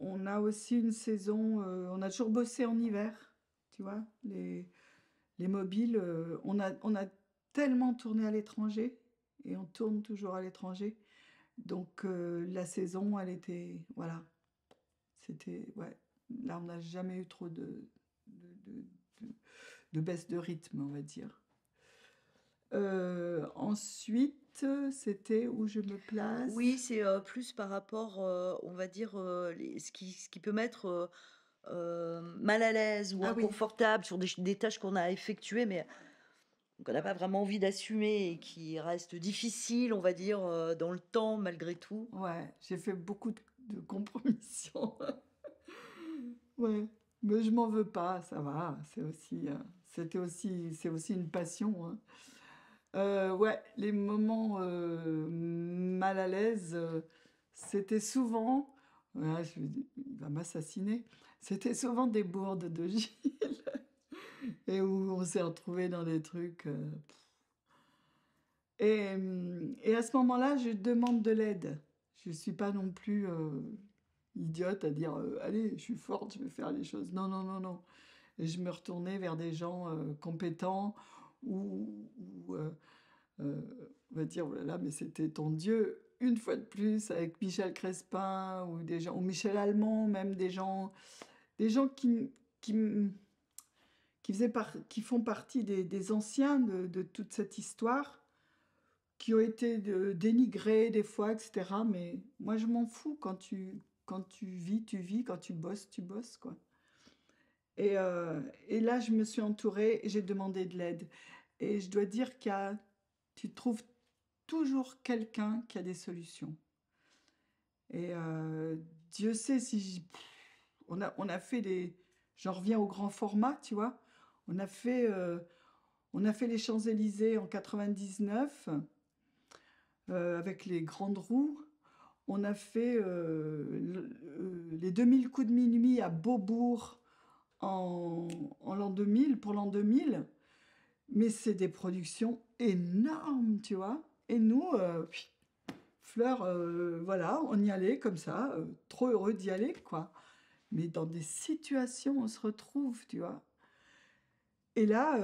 on, a aussi une saison, euh, on a toujours bossé en hiver, tu vois, les, les mobiles, on, a, on a tellement tourné à l'étranger, et on tourne toujours à l'étranger. Donc la saison, elle était, voilà, c'était, ouais, Là, on n'a jamais eu trop de, de, de, baisse de rythme, on va dire. Euh, ensuite, c'était où je me place Oui, c'est euh, plus par rapport, euh, on va dire, ce, qui, qui, peut mettre mal à l'aise ou ah inconfortable sur des, tâches qu'on a effectuées, mais qu'on n'a pas vraiment envie d'assumer et qui restent difficiles, on va dire, dans le temps, malgré tout. Ouais, j'ai fait beaucoup de, de compromissions. Ouais, mais je m'en veux pas, ça va, c'est aussi, euh, c'était aussi c'est aussi une passion, hein. euh, ouais, les moments, euh, mal à l'aise, c'était souvent, «Il va m'assassiner». C'était souvent des bourdes de Gilles et où on s'est retrouvé dans des trucs, hum, et à ce moment-là, je demande de l'aide. Je suis pas non plus, idiote à dire euh, allez, je suis forte, je vais faire les choses. Non, non, non, non. Et je me retournais vers des gens euh, compétents ou, euh, on va dire voilà, mais c'était ton Dieu. Une fois de plus, avec Michel Crespin ou gens, ou Michel Allemand, même des gens, des gens qui, qui, qui, faisaient qui font partie des, anciens de, de toute cette histoire qui ont été dénigrés des fois, etc. Mais moi, je m'en fous quand tu, quand tu vis, tu vis, quand tu bosses, tu bosses, quoi. Et, euh, et là, je me suis entourée, j'ai demandé de l'aide. Et je dois dire que tu trouves toujours quelqu'un qui a des solutions. Et euh, Dieu sait si... On a, on a fait des... J'en reviens au grand format, tu vois. On a fait, euh, on a fait les Champs-Élysées en 99 avec les grandes roues. On a fait euh, euh, les 2000 coups de minuit à Beaubourg en, en l'an 2000, pour l'an 2000. Mais c'est des productions énormes, tu vois. Et nous, euh, fleurs, voilà, on y allait comme ça, trop heureux d'y aller, quoi. Mais dans des situations, on se retrouve, tu vois. Et là,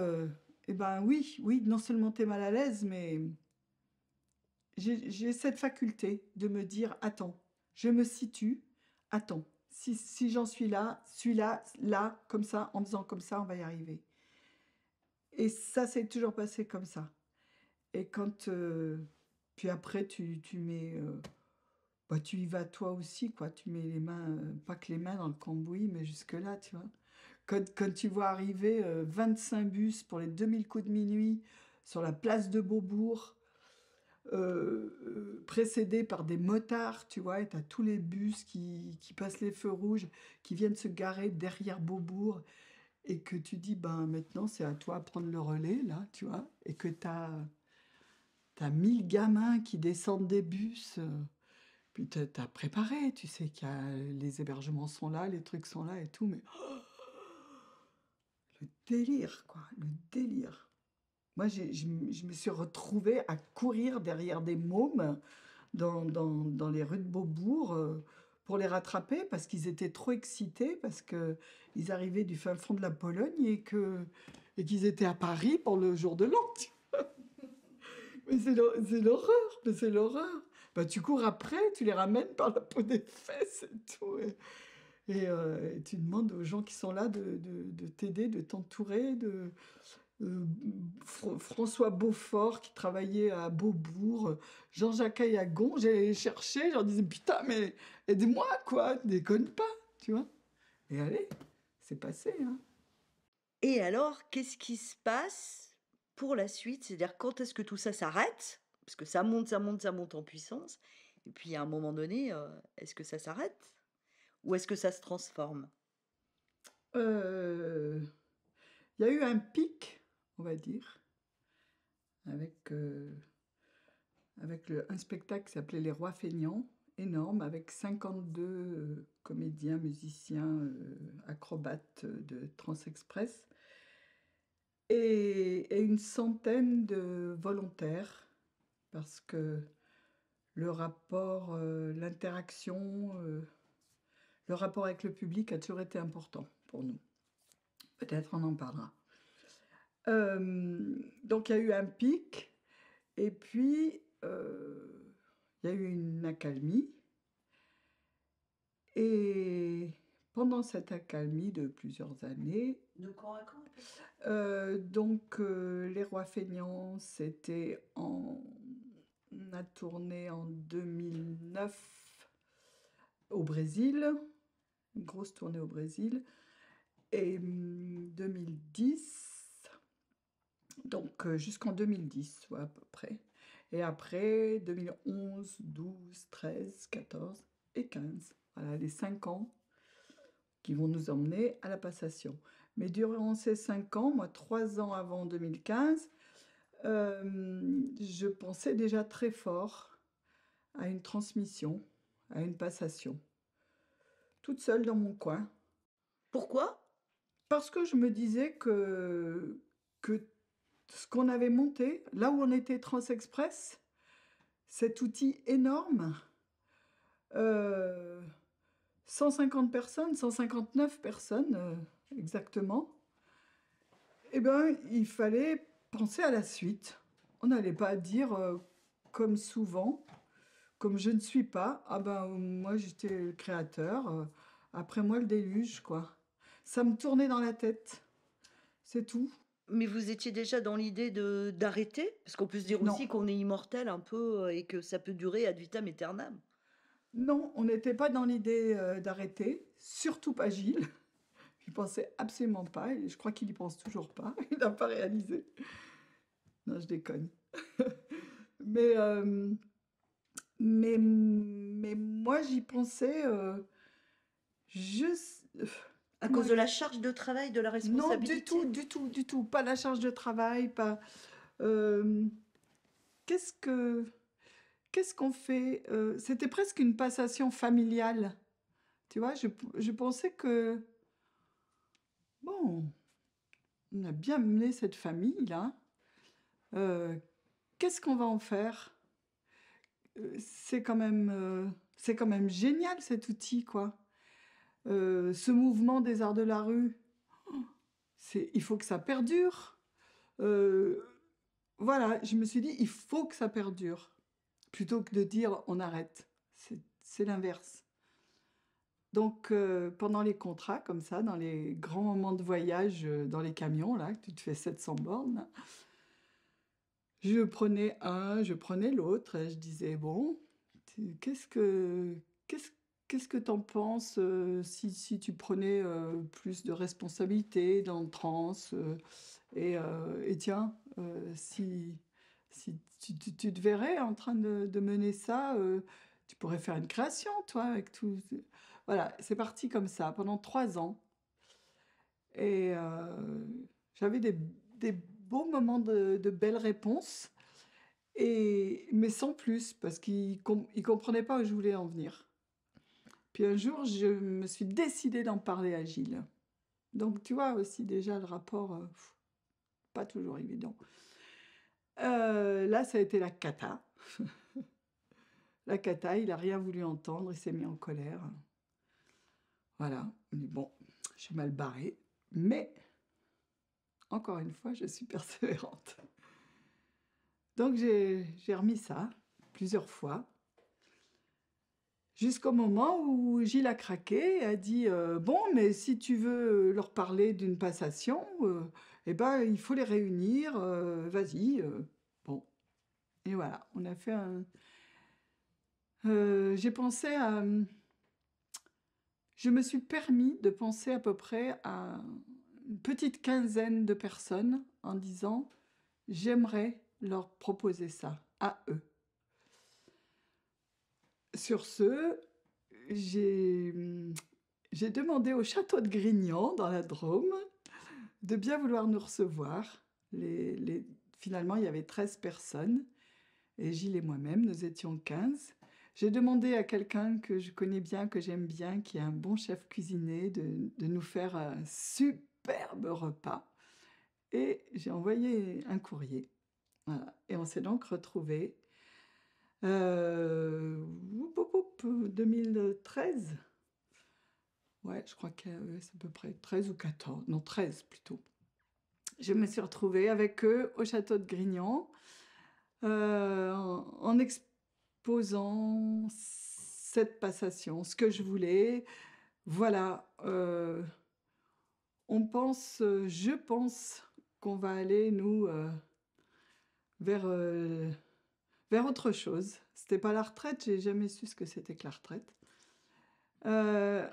eh ben oui, oui, non seulement t'es mal à l'aise, mais j'ai cette faculté de me dire, attends, je me situe, attends, si, si j'en suis là, suis là, là, comme ça, en faisant comme ça, on va y arriver. Et ça s'est toujours passé comme ça. Et quand... Euh, puis après, tu, mets... Euh, bah, tu y vas toi aussi, quoi. Tu mets les mains, euh, pas que les mains dans le cambouis, mais jusque-là, tu vois. Quand, quand, tu vois arriver 25 bus pour les 2000 coups de minuit sur la place de Beaubourg, euh, euh, précédé par des motards, tu vois, et as tous les bus qui, passent les feux rouges, qui viennent se garer derrière Beaubourg, et que tu dis, ben maintenant c'est à toi de prendre le relais, là, tu vois, et que tu as mille gamins qui descendent des bus. Euh, puis puis as préparé, tu sais que les hébergements sont là, les trucs sont là et tout, mais le délire, quoi, le délire. Moi, je, me suis retrouvée à courir derrière des mômes dans, les rues de Beaubourg euh, pour les rattraper parce qu'ils étaient trop excités, parce qu'ils arrivaient du fin fond de la Pologne et qu'ils et étaient à Paris pour le jour de l'an. Mais c'est l'horreur, c'est l'horreur. Bah, tu cours après, tu les ramènes par la peau des fesses et tout. Et, euh, tu demandes aux gens qui sont là de, de t'aider, de t'entourer, de François Beaufort qui travaillait à Beaubourg, Jean-Jacques Ayagon, j'allais chercher, je leur disais putain mais aidez-moi quoi, déconne pas, tu vois. Et allez, c'est passé. Hein. Et alors, qu'est-ce qui se passe pour la suite C'est-à-dire quand est-ce que tout ça s'arrête Parce que ça monte, ça monte, ça monte en puissance. Et puis à un moment donné, euh, est-ce que ça s'arrête Ou est-ce que ça se transforme euh, Il y a eu un pic on va dire, avec, euh, avec le, un spectacle qui s'appelait Les Rois Feignants, énorme, avec 52 euh, comédiens, musiciens, euh, acrobates de Trans Express, et, une centaine de volontaires, parce que le rapport, l'interaction, le rapport avec le public a toujours été important pour nous. Peut-être on en parlera. Euh, donc il y a eu un pic, et puis euh, il y a eu une accalmie. Et pendant cette accalmie de plusieurs années... Euh, donc, Les Rois Feignants, c'était en... On a tourné en 2009 au Brésil, une grosse tournée au Brésil. Et 2010, hum, donc euh, jusqu'en 2010, soit à peu près. Et après, 2011, 12, 13, 14 et 15. Voilà les cinq ans qui vont nous emmener à la passation. Mais durant ces cinq ans, moi trois ans avant 2015, euh, je pensais déjà très fort à une transmission, à une passation. Toute seule dans mon coin. Pourquoi Parce que je me disais que, que ce qu'on avait monté, là où on était Transexpress, cet outil énorme, 150 euh, personnes, 159 personnes euh, exactement, eh bien, il fallait penser à la suite. On n'allait pas dire, euh, comme souvent, comme je ne suis pas, ah ben, moi, j'étais le créateur, après moi, le déluge, quoi. Ça me tournait dans la tête, c'est tout. Mais vous étiez déjà dans l'idée de d'arrêter? Parce qu'on peut se dire aussi qu'on est immortel un peu, euh, et que ça peut durer ad vitam aeternam. Non, on n'était pas dans l'idée, euh, d'arrêter, surtout pas Gilles. ne pensait absolument pas et je crois qu'il y pense toujours pas. Il n'a pas réalisé. Non, je déconne. Euh, mais, mais moi, j'y pensais, juste... À cause de la charge de travail, de la responsabilité Non, du tout, du tout, du tout. Pas la charge de travail, pas... Euh, qu'est-ce que... quest qu'on fait euh, C'était presque une passation familiale. Tu vois, je, pensais que... Bon, on a bien mené cette famille, là. Euh, qu'est-ce qu'on va en faire C'est quand même... C'est quand même génial cet outil, quoi. Euh, ce mouvement des arts de la rue, il faut que ça perdure. Euh, voilà, je me suis dit, il faut que ça perdure, plutôt que de dire on arrête. C'est l'inverse. Donc, euh, pendant les contrats, comme ça, dans les grands moments de voyage, dans les camions, là, tu te fais 700 bornes, je prenais un, je prenais l'autre, et je disais, bon, qu'est-ce que, qu'est-ce Qu'est-ce que tu en penses euh, si, tu prenais euh, plus de responsabilités dans le trans euh, et, tiens, si, si tu, te verrais en train de, mener ça, tu pourrais faire une création, toi, avec tout. Voilà, c'est parti comme ça pendant trois ans. Et j'avais des, beaux moments de, de belles réponses, et, mais sans plus, parce qu'ils ne comprenaient pas où je voulais en venir. Puis un jour, je me suis décidée d'en parler à Gilles. Donc tu vois aussi déjà le rapport, euh, pas toujours évident. Euh, là, ça a été la cata. la cata, il n'a rien voulu entendre, il s'est mis en colère. Voilà, mais bon, je suis mal barré. mais encore une fois, je suis persévérante. Donc j'ai remis ça plusieurs fois. Jusqu'au moment où Gilles a craqué et a dit euh, Bon, mais si tu veux leur parler d'une passation, euh, eh ben, il faut les réunir, euh, vas-y. bon. Et voilà, on a fait un. J'ai pensé à. Je me suis permis de penser à peu près à une petite quinzaine de personnes en disant J'aimerais leur proposer ça à eux. Sur ce, hum, j'ai demandé au château de Grignan, dans la Drôme, de bien vouloir nous recevoir. Les, finalement, il y avait 13 personnes, et Gilles et moi-même, nous étions 15. J'ai demandé à quelqu'un que je connais bien, que j'aime bien, qui est un bon chef cuisinier, de, nous faire un superbe repas. Et j'ai envoyé un courrier. Et on s'est donc retrouvés 2013. Euh, ouais, je crois que c'est à peu près 13 ou 14, non 13 plutôt. Je me suis retrouvée avec eux au château de Grignan euh, en exposant cette passation, ce que je voulais. Voilà, euh, on pense, je pense qu'on va aller, nous, vers vers autre chose. C'était pas la retraite, j'ai jamais su ce que c'était que la retraite. Euh,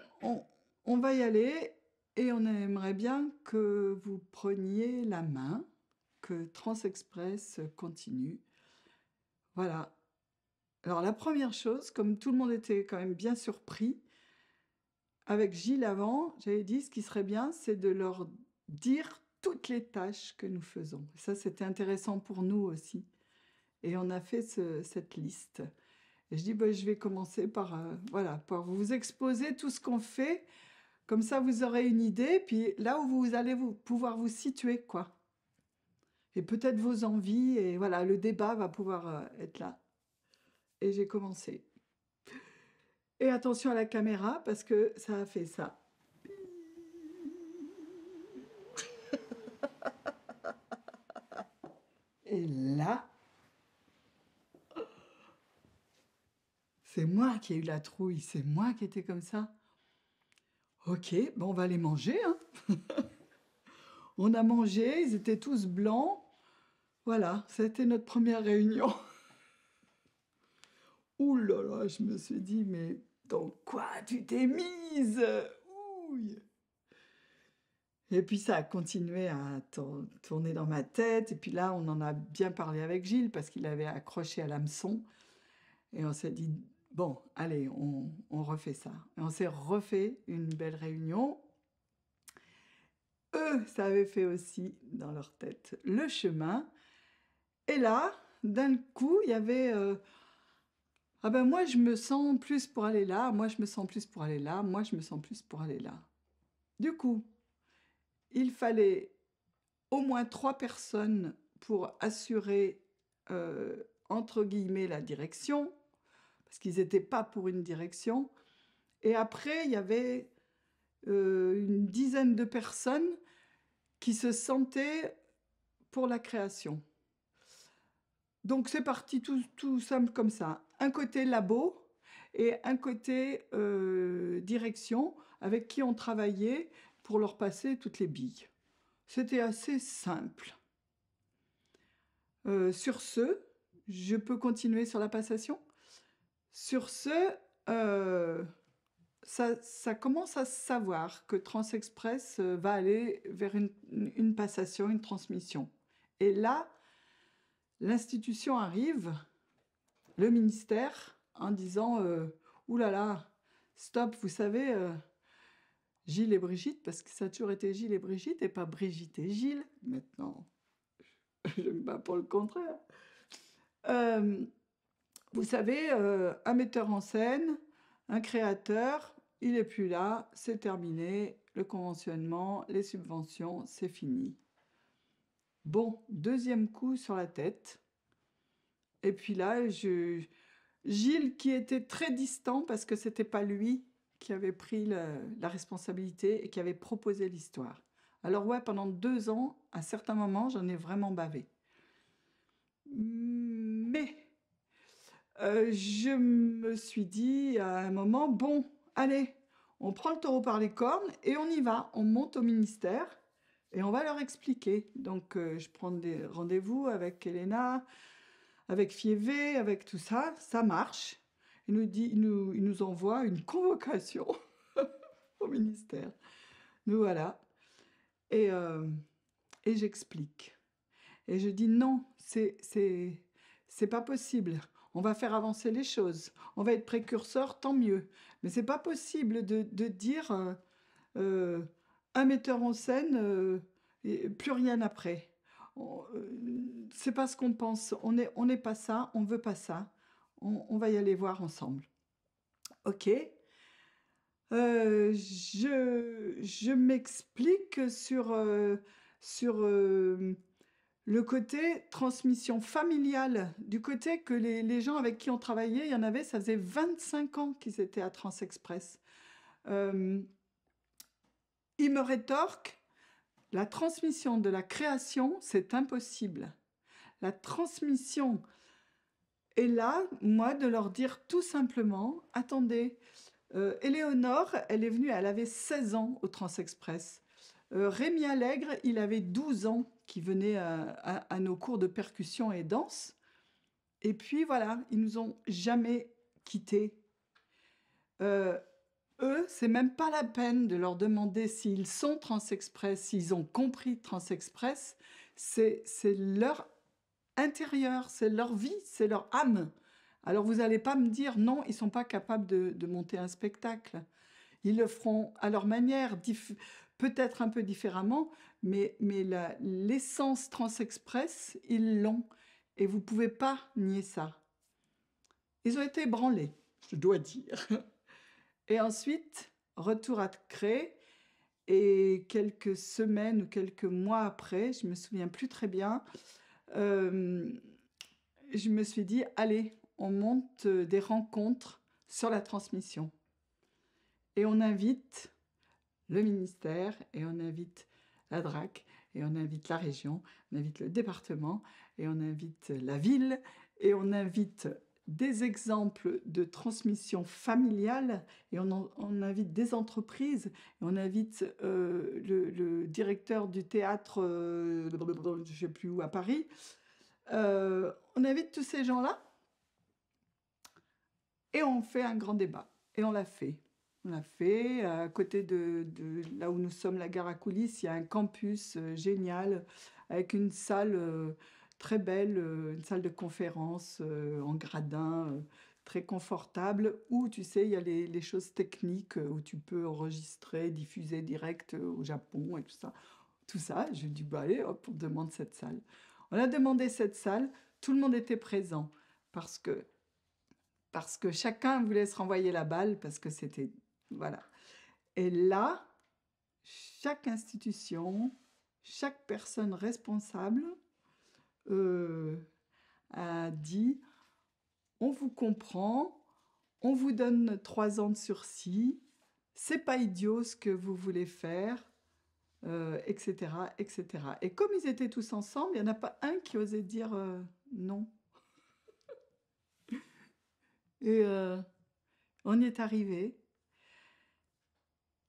on, va y aller et on aimerait bien que vous preniez la main, que Transexpress continue. Voilà. Alors la première chose, comme tout le monde était quand même bien surpris, avec Gilles avant, j'avais dit ce qui serait bien, c'est de leur dire toutes les tâches que nous faisons. ça, c'était intéressant pour nous aussi. Et on a fait cette liste. Et je dis, bah, je vais commencer par, euh, voilà, pour vous exposer tout ce qu'on fait. Comme ça, vous aurez une idée, puis là où vous allez vous, pouvoir vous situer, quoi. Et peut-être vos envies, et voilà, le débat va pouvoir euh, être là. Et j'ai commencé. Et attention à la caméra, parce que ça a fait ça. Et là, C'est moi qui ai eu la trouille, c'est moi qui étais comme ça. Ok, bon, on va les manger. Hein. on a mangé, ils étaient tous blancs. Voilà, c'était notre première réunion. Ouh là là, je me suis dit, mais dans quoi tu t'es mise Et puis ça a continué à tourner dans ma tête. Et puis là, on en a bien parlé avec Gilles parce qu'il avait accroché à l'hameçon. Et on s'est dit, Bon, allez, on, refait ça. on s'est refait une belle réunion. Eux, ça avait fait aussi dans leur tête le chemin. Et là, d'un coup, il y avait... Euh, ah ben moi, je me sens plus pour aller là, moi, je me sens plus pour aller là, moi, je me sens plus pour aller là. Du coup, il fallait au moins trois personnes pour assurer, euh, entre guillemets, la direction, parce qu'ils n'étaient pas pour une direction. Et après, il y avait euh, une dizaine de personnes qui se sentaient pour la création. Donc c'est parti tout, tout, simple comme ça. Un côté labo et un côté euh, direction avec qui on travaillait pour leur passer toutes les billes. C'était assez simple. Euh, sur ce, je peux continuer sur la passation sur ce, euh, ça, commence à savoir que TransExpress euh, va aller vers une, passation, une transmission. Et là, l'institution arrive, le ministère, en disant euh, Ouh là là, stop, vous savez, Gilles et Brigitte, parce que ça a toujours été Gilles et Brigitte et pas Brigitte et Gilles. Maintenant, je me bats pour le contraire. Vous savez, euh, un metteur en scène, un créateur, il n'est plus là, c'est terminé, le conventionnement, les subventions, c'est fini. Bon, deuxième coup sur la tête. Et puis là, je... Gilles, qui était très distant parce que c'était pas lui qui avait pris la, la responsabilité et qui avait proposé l'histoire. Alors ouais, pendant deux ans, à certains moments, j'en ai vraiment bavé. Mais euh, je me suis dit à un moment, bon, allez, on prend le taureau par les cornes et on y va, on monte au ministère et on va leur expliquer. Donc euh, je prends des rendez-vous avec Elena, avec Fievé, avec tout ça, ça marche. Il nous, dit, nous, envoie une convocation au ministère. Nous voilà. Et, euh, et j'explique. Et je dis non, c'est pas possible on va faire avancer les choses, on va être précurseur, tant mieux. Mais c'est pas possible de, dire euh, euh, un metteur en scène euh, et plus rien après. C'est pas ce qu'on pense. On n'est on pas ça, on veut pas ça. On, on va y aller voir ensemble. Ok. je, je m'explique sur, sur le côté transmission familiale, du côté que les, gens avec qui on travaillait, il y en avait, ça faisait 25 ans qu'ils étaient à Transexpress. Euh, il me rétorque, la transmission de la création, c'est impossible. La transmission est là, moi, de leur dire tout simplement, attendez, euh, elle est venue, elle avait 16 ans au Transexpress. Euh, Rémi Allègre, il avait 12 ans qui venaient euh, à, nos cours de percussion et danse. Et puis voilà, ils nous ont jamais quittés. Euh, eux, c'est même pas la peine de leur demander s'ils sont trans-express, s'ils ont compris trans-express. C'est leur intérieur, c'est leur vie, c'est leur âme. Alors vous n'allez pas me dire non, ils sont pas capables de, de, monter un spectacle. Ils le feront à leur manière, peut-être un peu différemment, mais, mais l'essence trans-express, ils l'ont. Et vous ne pouvez pas nier ça. Ils ont été ébranlés, je dois dire. Et ensuite, retour à créer. Et quelques semaines ou quelques mois après, je me souviens plus très bien, euh, je me suis dit, allez, on monte des rencontres sur la transmission. Et on invite le ministère et on invite la DRAC et on invite la région, on invite le département et on invite la ville et on invite des exemples de transmission familiale et on, invite des entreprises et on invite euh, le, directeur du théâtre, euh, je ne sais plus où, à Paris. Euh, on invite tous ces gens-là et on fait un grand débat et on l'a fait. On a fait, à côté de, là où nous sommes, la gare à coulisses, il y a un campus euh, génial avec une salle euh, très belle, euh, une salle de conférence en gradin, très confortable, où tu sais, il y a les, choses techniques où tu peux enregistrer, diffuser direct au Japon et tout ça. Tout ça, je dis, bah allez, hop, on demande cette salle. On a demandé cette salle, tout le monde était présent parce que parce que chacun voulait se renvoyer la balle, parce que c'était voilà. Et là, chaque institution, chaque personne responsable euh, a dit on vous comprend, on vous donne trois ans de sursis, c'est pas idiot ce que vous voulez faire, etc., euh, etc. Et comme ils étaient tous ensemble, il n'y en a pas un qui osait dire euh, non. Et on y est arrivé.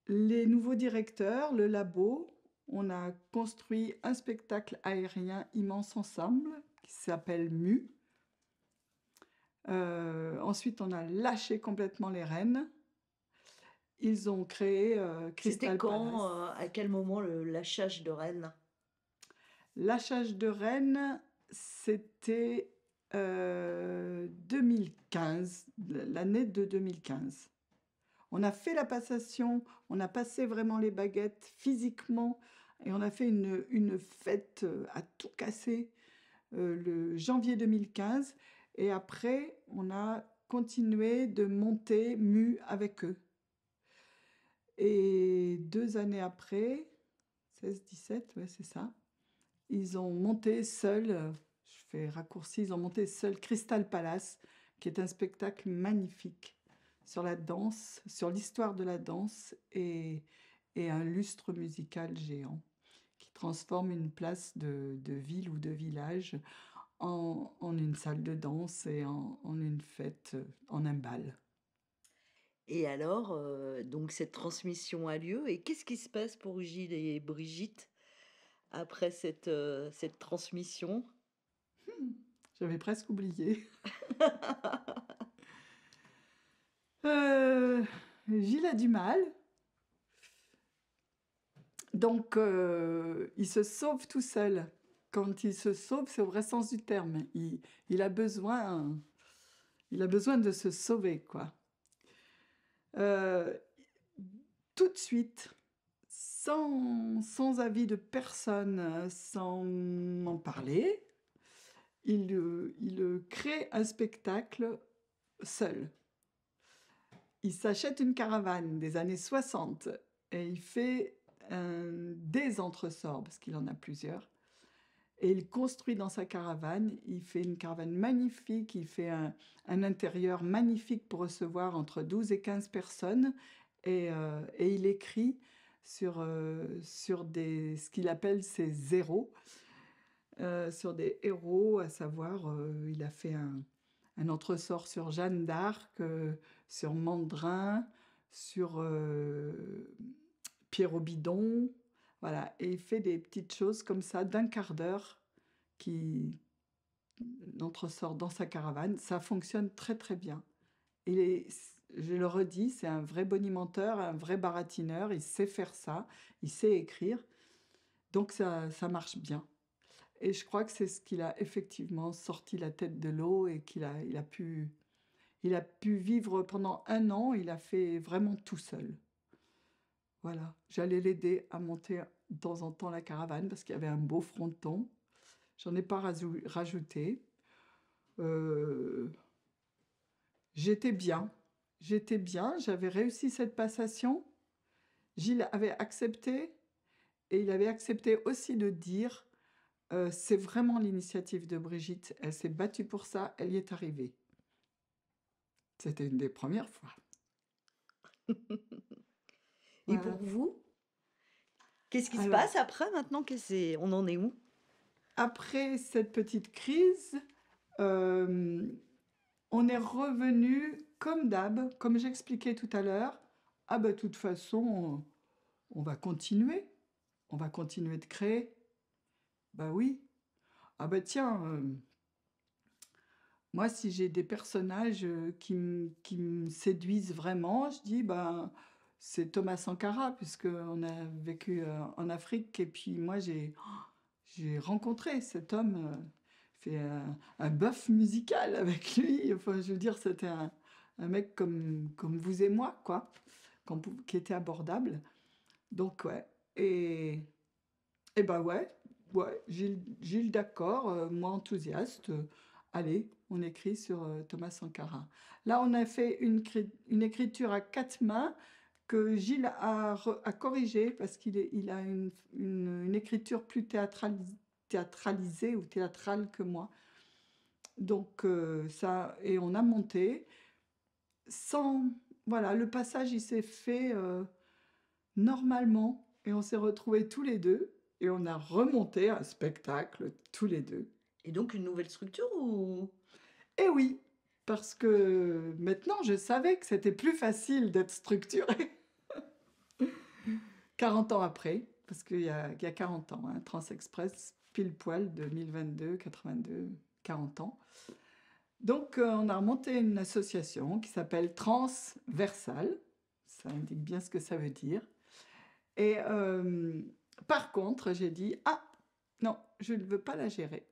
Les nouveaux directeurs, le labo, on a construit un spectacle aérien immense ensemble qui s'appelle MU. Euh, ensuite, on a lâché complètement les rênes. Ils ont créé euh, Crystal C'était quand, euh, à quel moment le lâchage de Rennes Lâchage de Rennes, c'était 2015, euh, l'année de 2015. On a fait la passation, on a passé vraiment les baguettes physiquement et on a fait une, fête euh, à tout casser euh, le janvier 2015. Et après, on a continué de monter mu avec eux. Et deux années après, 16, 17, ouais, c'est ça, ils ont monté seuls, euh, je fais raccourci, ils ont monté seul Crystal Palace, qui est un spectacle magnifique sur la danse, sur l'histoire de la danse et, un lustre musical géant qui transforme une place de, ville ou de village en, une salle de danse et en, une fête, en un bal. Et alors, euh, donc cette transmission a lieu. Et qu'est-ce qui se passe pour Gilles et Brigitte après cette, euh, cette transmission hmm, J'avais presque oublié. Euh, Gilles a du mal. Donc, euh, il se sauve tout seul. Quand il se sauve, c'est au vrai sens du terme. Il, a besoin, il a besoin de se sauver, quoi. Euh, tout de suite, sans, avis de personne, sans en parler, il crée un spectacle seul il s'achète une caravane des années 60 et il fait un, des entresorts parce qu'il en a plusieurs. Et il construit dans sa caravane, il fait une caravane magnifique, il fait un, intérieur magnifique pour recevoir entre 12 et 15 personnes. Euh, et, il écrit sur, euh, sur des, ce qu'il appelle ses héros, euh, sur des héros, à savoir, il a fait un, un entresort sur Jeanne d'Arc, sur Mandrin, sur euh, Pierre au bidon, voilà, et il fait des petites choses comme ça d'un quart d'heure qui sort dans sa caravane. Ça fonctionne très très bien. Et je le redis, c'est un vrai bonimenteur, un vrai baratineur, il sait faire ça, il sait écrire, donc ça, marche bien. Et je crois que c'est ce qu'il a effectivement sorti la tête de l'eau et qu'il a, il a pu il a pu vivre pendant un an, il a fait vraiment tout seul. Voilà, j'allais l'aider à monter de temps en temps la caravane parce qu'il y avait un beau fronton. J'en ai pas rajouté. Euh, j'étais bien, j'étais bien, j'avais réussi cette passation. Gilles avait accepté et il avait accepté aussi de dire euh, c'est vraiment l'initiative de Brigitte, elle s'est battue pour ça, elle y est arrivée. C'était une des premières fois. Et pour vous Qu'est-ce qui se passe après maintenant que c'est- On en est où Après cette petite crise, euh, on est revenu comme d'hab, comme j'expliquais tout à l'heure. Ah ben, de toute façon, on, va continuer. On va continuer de créer. Bah oui. Ah ben tiens, euh, moi, si j'ai des personnages euh, qui me qui me séduisent vraiment, je dis, ben, c'est Thomas Sankara, puisqu'on a vécu euh, en Afrique. Et puis, moi, j'ai j'ai rencontré cet homme, euh, fait un, bœuf musical avec lui. Enfin, je veux dire, c'était un, mec comme, comme vous et moi, quoi, qui était abordable. Donc, ouais. Et, et ben, ouais, ouais, Gilles, d'accord, moi enthousiaste. allez, on écrit sur euh, Thomas Sankara. Là, on a fait une, écriture à quatre mains que Gilles a, a corrigée parce qu'il a une, écriture plus théâtralisée ou théâtrale que moi. Donc euh, ça, et on a monté. Sans, voilà, le passage, il s'est fait euh, normalement et on s'est retrouvés tous les deux et on a remonté un spectacle tous les deux. Et donc une nouvelle structure ou et eh oui, parce que maintenant je savais que c'était plus facile d'être structuré. 40 ans après, parce qu'il y, a 40 ans, hein, Transexpress, pile poil 2022, 82, 40 ans. Donc euh, on a remonté une association qui s'appelle Transversal, ça indique bien ce que ça veut dire. Et euh, par contre, j'ai dit, ah non, je ne veux pas la gérer.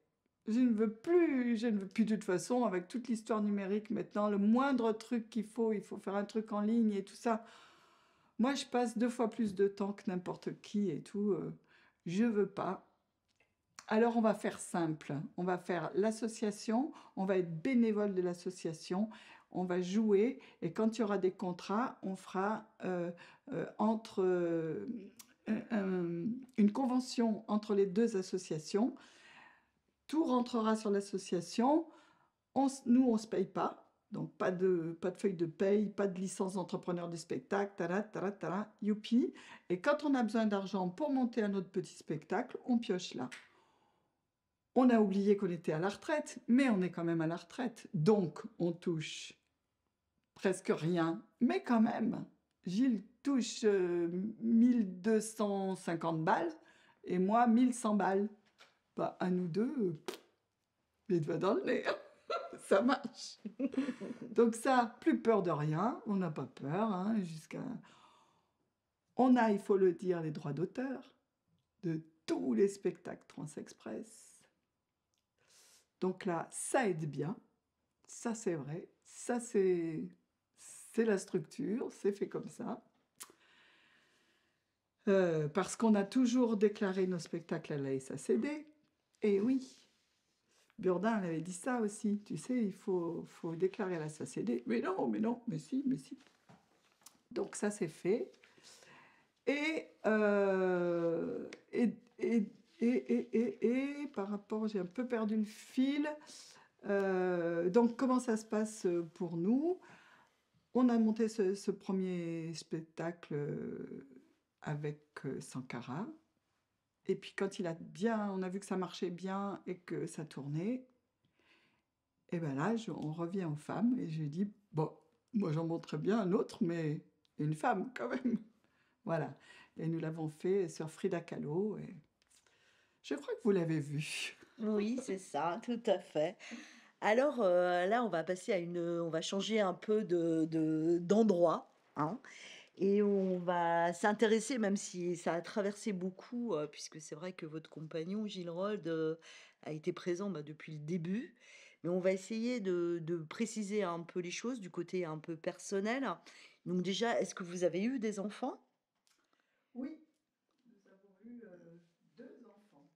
Je ne veux plus, je ne veux plus de toute façon, avec toute l'histoire numérique maintenant, le moindre truc qu'il faut, il faut faire un truc en ligne et tout ça. Moi, je passe deux fois plus de temps que n'importe qui et tout. je euh, je veux pas. Alors, on va faire simple. On va faire l'association, on va être bénévole de l'association, on va jouer et quand il y aura des contrats, on fera euh, euh, entre une convention entre les deux associations tout rentrera sur l'association. nous, on ne se paye pas. Donc, pas de, feuille de paye, pas de licence d'entrepreneur de spectacle, tara, tara, youpi. Et quand on a besoin d'argent pour monter un autre petit spectacle, on pioche là. On a oublié qu'on était à la retraite, mais on est quand même à la retraite. Donc, on touche presque rien, mais quand même. Gilles touche 1250 euh, balles et moi 1100 balles bah, à nous deux, euh, te va dans le nez. ça marche. Donc ça, plus peur de rien, on n'a pas peur, hein, jusqu'à... On a, il faut le dire, les droits d'auteur de tous les spectacles trans express Donc là, ça aide bien, ça c'est vrai, ça c'est... C'est la structure, c'est fait comme ça. Euh, parce qu'on a toujours déclaré nos spectacles à la SACD, et eh oui, Burdin avait dit ça aussi, tu sais, il faut, faut déclarer la société. Mais non, mais non, mais si, mais si. Donc ça, c'est fait. Et, euh, et, et, et, et, par rapport, j'ai un peu perdu le fil. Euh, donc comment ça se passe pour nous On a monté ce, ce premier spectacle euh, avec Sankara, et puis quand il a bien, on a vu que ça marchait bien et que ça tournait, et eh ben là, on revient aux femmes et je dit, « bon, moi j'en montrais bien un autre, mais une femme quand même. Voilà. Et nous l'avons fait sur Frida Kahlo. Et... Je crois que vous l'avez vu. Oui, c'est ça, tout à fait. Alors euh, là, on va passer à une, on va changer un peu de d'endroit. hein. Et on va s'intéresser, même si ça a traversé beaucoup, euh, puisque c'est vrai que votre compagnon, Gilles Rold, euh, a été présent bah, depuis le début. Mais on va essayer de, préciser un peu les choses du côté un peu personnel. Donc déjà, est-ce que vous avez eu des enfants Oui, nous avons eu euh, deux enfants.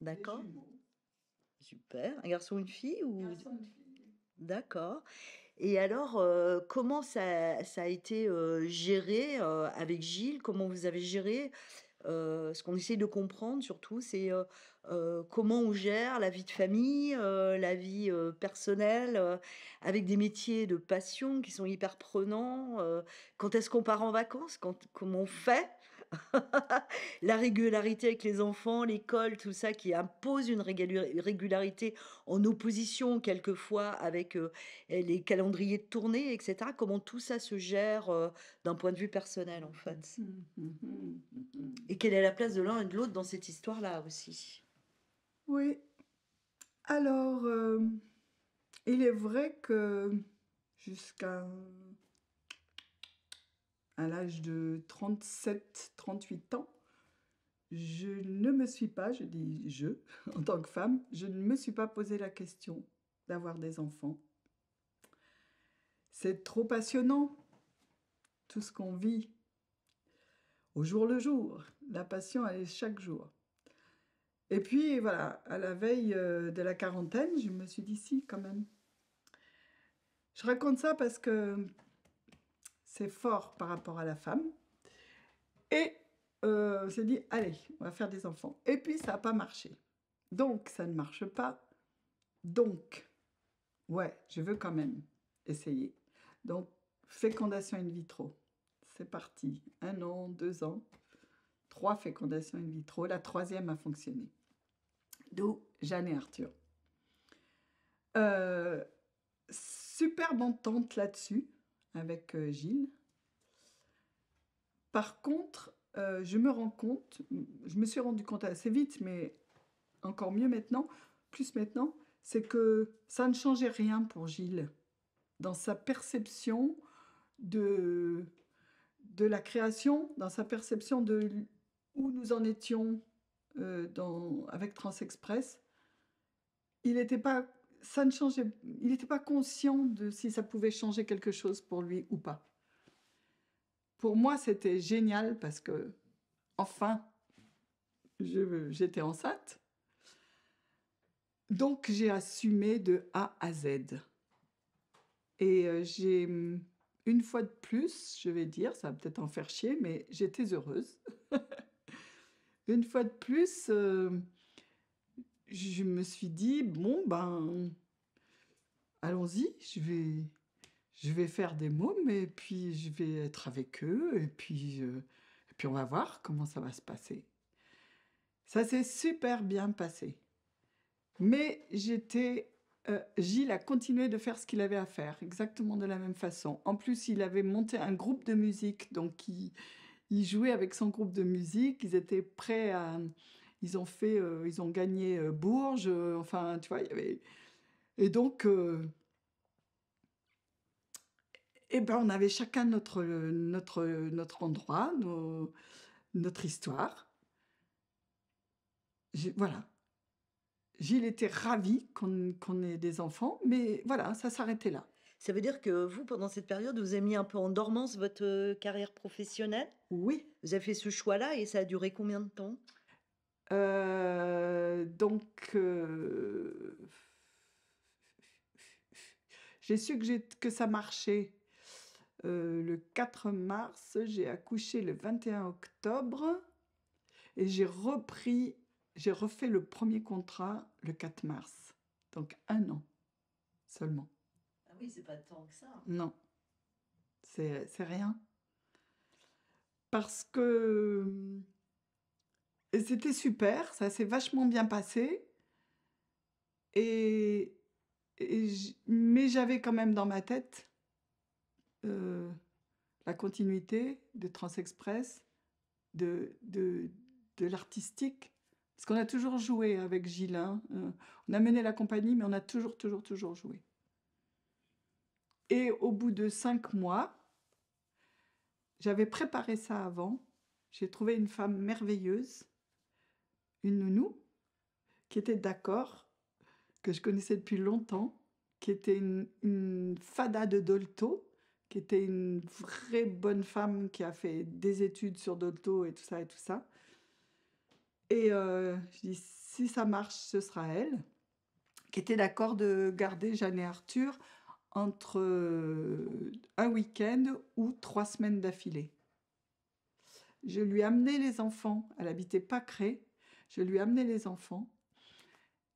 D'accord. Super. Un garçon, une fille ou... Un garçon, une fille. D'accord. Et alors, comment ça, a été géré avec Gilles Comment vous avez géré Ce qu'on essaie de comprendre surtout, c'est comment on gère la vie de famille, la vie personnelle, avec des métiers de passion qui sont hyper prenants. quand est-ce qu'on part en vacances Comment on fait la régularité avec les enfants, l'école, tout ça qui impose une régularité en opposition quelquefois avec euh, les calendriers de tournée, etc. Comment tout ça se gère euh, d'un point de vue personnel en fait. Et quelle est la place de l'un et de l'autre dans cette histoire-là aussi Oui. Alors, euh, il est vrai que jusqu'à à l'âge de 37-38 ans, je ne me suis pas, je dis je, en tant que femme, je ne me suis pas posé la question d'avoir des enfants. C'est trop passionnant, tout ce qu'on vit, au jour le jour. La passion, elle est chaque jour. Et puis, voilà, à la veille euh, de la quarantaine, je me suis dit si, quand même. Je raconte ça parce que c'est fort par rapport à la femme. Et on euh, s'est dit, allez, on va faire des enfants. Et puis, ça n'a pas marché. Donc, ça ne marche pas. Donc, ouais, je veux quand même essayer. Donc, fécondation in vitro. C'est parti. Un an, deux ans, trois fécondations in vitro. La troisième a fonctionné. D'où Jeanne et Arthur. Euh, super bonne là-dessus avec euh, Gilles. Par contre, euh, je me rends compte, je me suis rendu compte assez vite, mais encore mieux maintenant, plus maintenant, c'est que ça ne changeait rien pour Gilles dans sa perception de, de la création, dans sa perception de où nous en étions euh, dans, avec Transexpress. Il n'était pas changeait, il n'était pas conscient de si ça pouvait changer quelque chose pour lui ou pas. Pour moi, c'était génial parce que, enfin, j'étais enceinte. Donc, j'ai assumé de A à Z. Et euh, j'ai, mm, une fois de plus, je vais dire, ça va peut-être en faire chier, mais j'étais heureuse. une fois de plus, euh, je me suis dit, bon, ben, allons-y, je vais, je vais faire des mômes et puis je vais être avec eux et puis, euh, puis on va voir comment ça va se passer. Ça s'est super bien passé. Mais j'étais... Euh, Gilles a continué de faire ce qu'il avait à faire, exactement de la même façon. En plus, il avait monté un groupe de musique, donc il jouait avec son groupe de musique, ils étaient prêts à ils ont fait, euh, ils ont gagné euh, Bourges. Euh, enfin, tu vois, il y avait. Et donc, eh ben, on avait chacun notre notre notre endroit, notre histoire. Voilà. Gilles était ravi qu'on ait des enfants, mais voilà, ça s'arrêtait là. Ça veut dire que vous, pendant cette période, vous avez mis un peu en dormance votre carrière professionnelle Oui. Vous avez fait ce choix-là et ça a duré combien de temps euh, donc, euh, j'ai su que, que ça marchait. Euh, le 4 mars, j'ai accouché le 21 octobre et j'ai repris, j'ai refait le premier contrat le 4 mars. Donc un an seulement. Ah oui, c'est pas tant que ça. Non, c'est rien. Parce que et c'était super, ça s'est vachement bien passé. Et, mais j'avais quand même dans ma tête euh, la continuité de Transexpress, de, de, l'artistique. Parce qu'on a toujours joué avec Gilin. Euh, on a mené la compagnie, mais on a toujours, toujours, toujours joué. Et au bout de cinq mois, j'avais préparé ça avant. J'ai trouvé une femme merveilleuse une nounou qui était d'accord, que je connaissais depuis longtemps, qui était une, fada de Dolto, qui était une vraie bonne femme qui a fait des études sur Dolto et tout ça et tout ça. Et euh, je dis, si ça marche, ce sera elle, qui était d'accord de garder Jeanne et Arthur entre euh, un week-end ou trois semaines d'affilée. Je lui ai amené les enfants. à habitait Pacré, je lui ai amené les enfants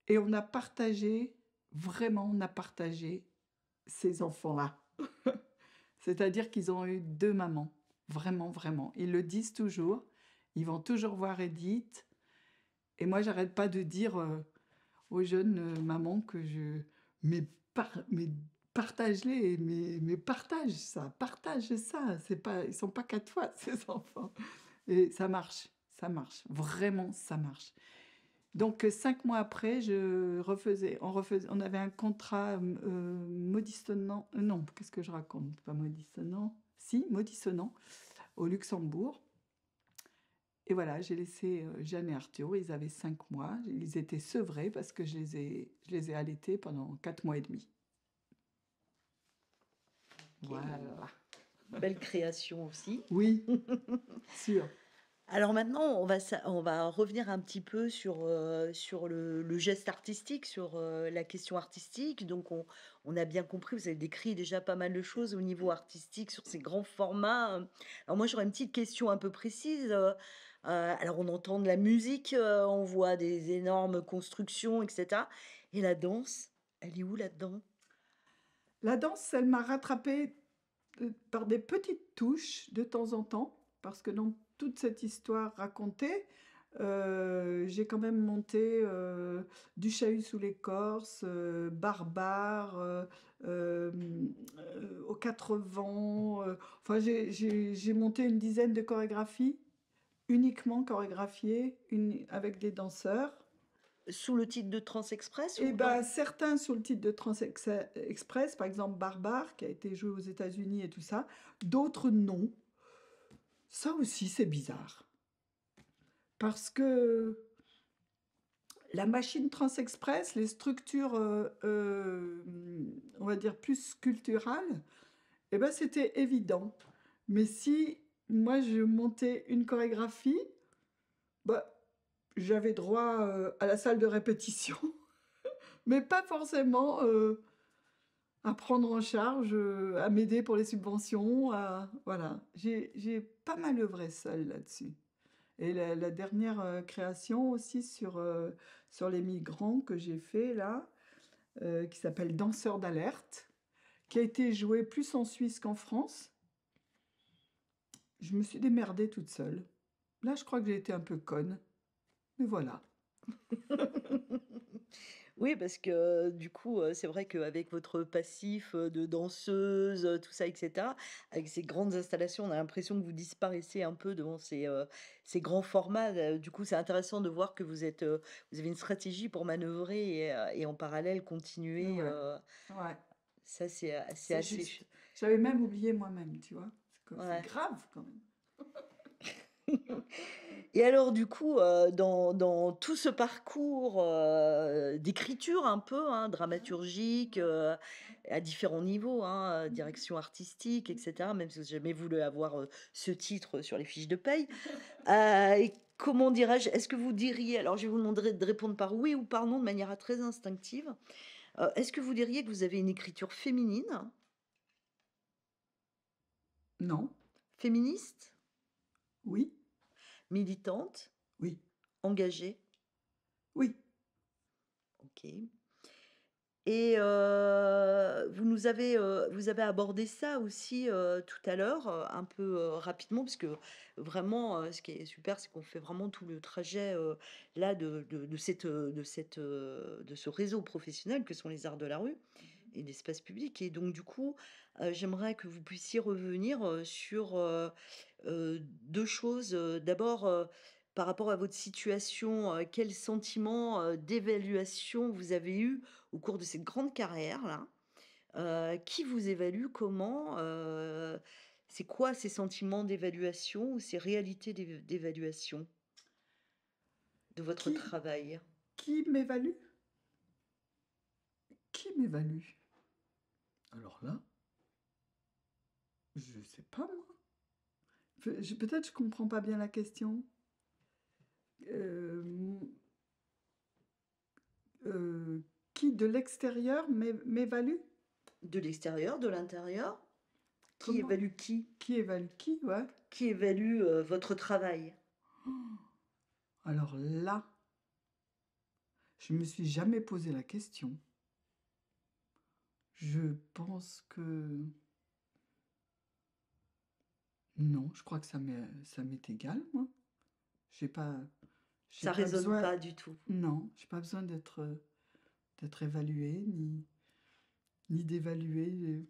et on a partagé, vraiment, on a partagé ces enfants-là. C'est-à-dire qu'ils ont eu deux mamans, vraiment, vraiment. Ils le disent toujours, ils vont toujours voir Edith. Et moi, j'arrête pas de dire euh, aux jeunes euh, mamans que je. Mais, mais partage-les, mais, partage ça, partage ça. C'est pas, ils sont pas quatre fois, ces enfants. Et ça marche ça marche. Vraiment, ça marche. Donc euh, cinq mois après, je refaisais, on, refaisait, on avait un contrat euh, euh non, qu'est-ce que je raconte Pas maudissonnant, si, maudissonnant, au Luxembourg. Et voilà, j'ai laissé euh, Jeanne et Arthur, ils avaient cinq mois, ils étaient sevrés parce que je les ai, je les ai allaités pendant quatre mois et demi. Voilà. Belle création aussi. Oui, sûr. Alors maintenant, on va, on va revenir un petit peu sur, euh, sur le, geste artistique, sur euh, la question artistique. Donc on, a bien compris, vous avez décrit déjà pas mal de choses au niveau artistique sur ces grands formats. Alors moi j'aurais une petite question un peu précise. Euh, alors on entend de la musique, on voit des énormes constructions, etc. Et la danse, elle est où là-dedans La danse, elle m'a rattrapée par des petites touches de temps en temps, parce que non toute cette histoire racontée, euh, j'ai quand même monté euh, du chahut sous l'écorce, euh, barbare, euh, aux quatre vents. enfin, j'ai monté une dizaine de chorégraphies, uniquement chorégraphiées, avec des danseurs. Sous le titre de Trans Express eh ben, certains sous le titre de Trans Express, par exemple Barbare, qui a été joué aux États-Unis et tout ça. D'autres non. Ça aussi, c'est bizarre. Parce que la machine Transexpress, les structures, euh, euh, on va dire, plus sculpturales, eh ben, c'était évident. Mais si moi, je montais une chorégraphie, bah, j'avais droit euh, à la salle de répétition, mais pas forcément à prendre en charge, euh, à m'aider pour les subventions. voilà, j'ai pas mal œuvré seule là-dessus. Et la, dernière euh, création aussi sur, euh, sur les migrants que j'ai fait là, qui s'appelle Danseur d'alerte, qui a été joué plus en Suisse qu'en France. Je me suis démerdée toute seule. Là, je crois que j'ai été un peu conne. Mais voilà. Oui, parce que du coup, c'est vrai qu'avec votre passif de danseuse, tout ça, etc., avec ces grandes installations, on a l'impression que vous disparaissez un peu devant ces, ces grands formats. Du coup, c'est intéressant de voir que vous êtes, vous avez une stratégie pour manœuvrer et, en parallèle continuer. ça, c'est assez. J'avais même oublié moi-même, tu vois. C'est grave quand même. Et alors, du coup, euh, dans, tout ce parcours euh, d'écriture un peu, hein, mmh. dramaturgique, euh, à différents niveaux, hein, mmh. direction artistique, etc., même si j'ai jamais voulu avoir ce titre sur les fiches de paye, comment dirais-je, est-ce que vous diriez, alors je vous demander de répondre par oui ou par non de manière très instinctive, est-ce que vous diriez que vous avez une écriture féminine Non. Féministe Oui. Militante Oui. Engagée Oui. Ok. Et euh, vous nous avez, euh, vous avez abordé ça aussi euh, tout à l'heure, un peu rapidement, parce que vraiment, ce qui est super, c'est qu'on fait vraiment tout le trajet là cette, de, cette, de ce réseau professionnel que sont les arts de la rue et d'espace public. Et donc, du coup, j'aimerais que vous puissiez revenir sur deux choses. D'abord, par rapport à votre situation, quel sentiment d'évaluation vous avez eu au cours de cette grande carrière-là Qui vous évalue Comment C'est quoi ces sentiments d'évaluation ou ces réalités d'évaluation de votre travail Qui m'évalue Qui m'évalue alors là, je ne sais pas moi. Peut-être je comprends pas bien la question. Euh, euh, qui de l'extérieur m'évalue De l'extérieur, de l'intérieur Qui évalue qui Qui évalue qui, ouais. Qui évalue euh, votre travail Alors là, je me suis jamais posé la question. Je pense que... Non, je crois que ça m'est, égal, moi. J'ai pas... ça pas résonne besoin... pas du tout. Non, j'ai pas besoin d'être, d'être évalué, ni, ni d'évaluer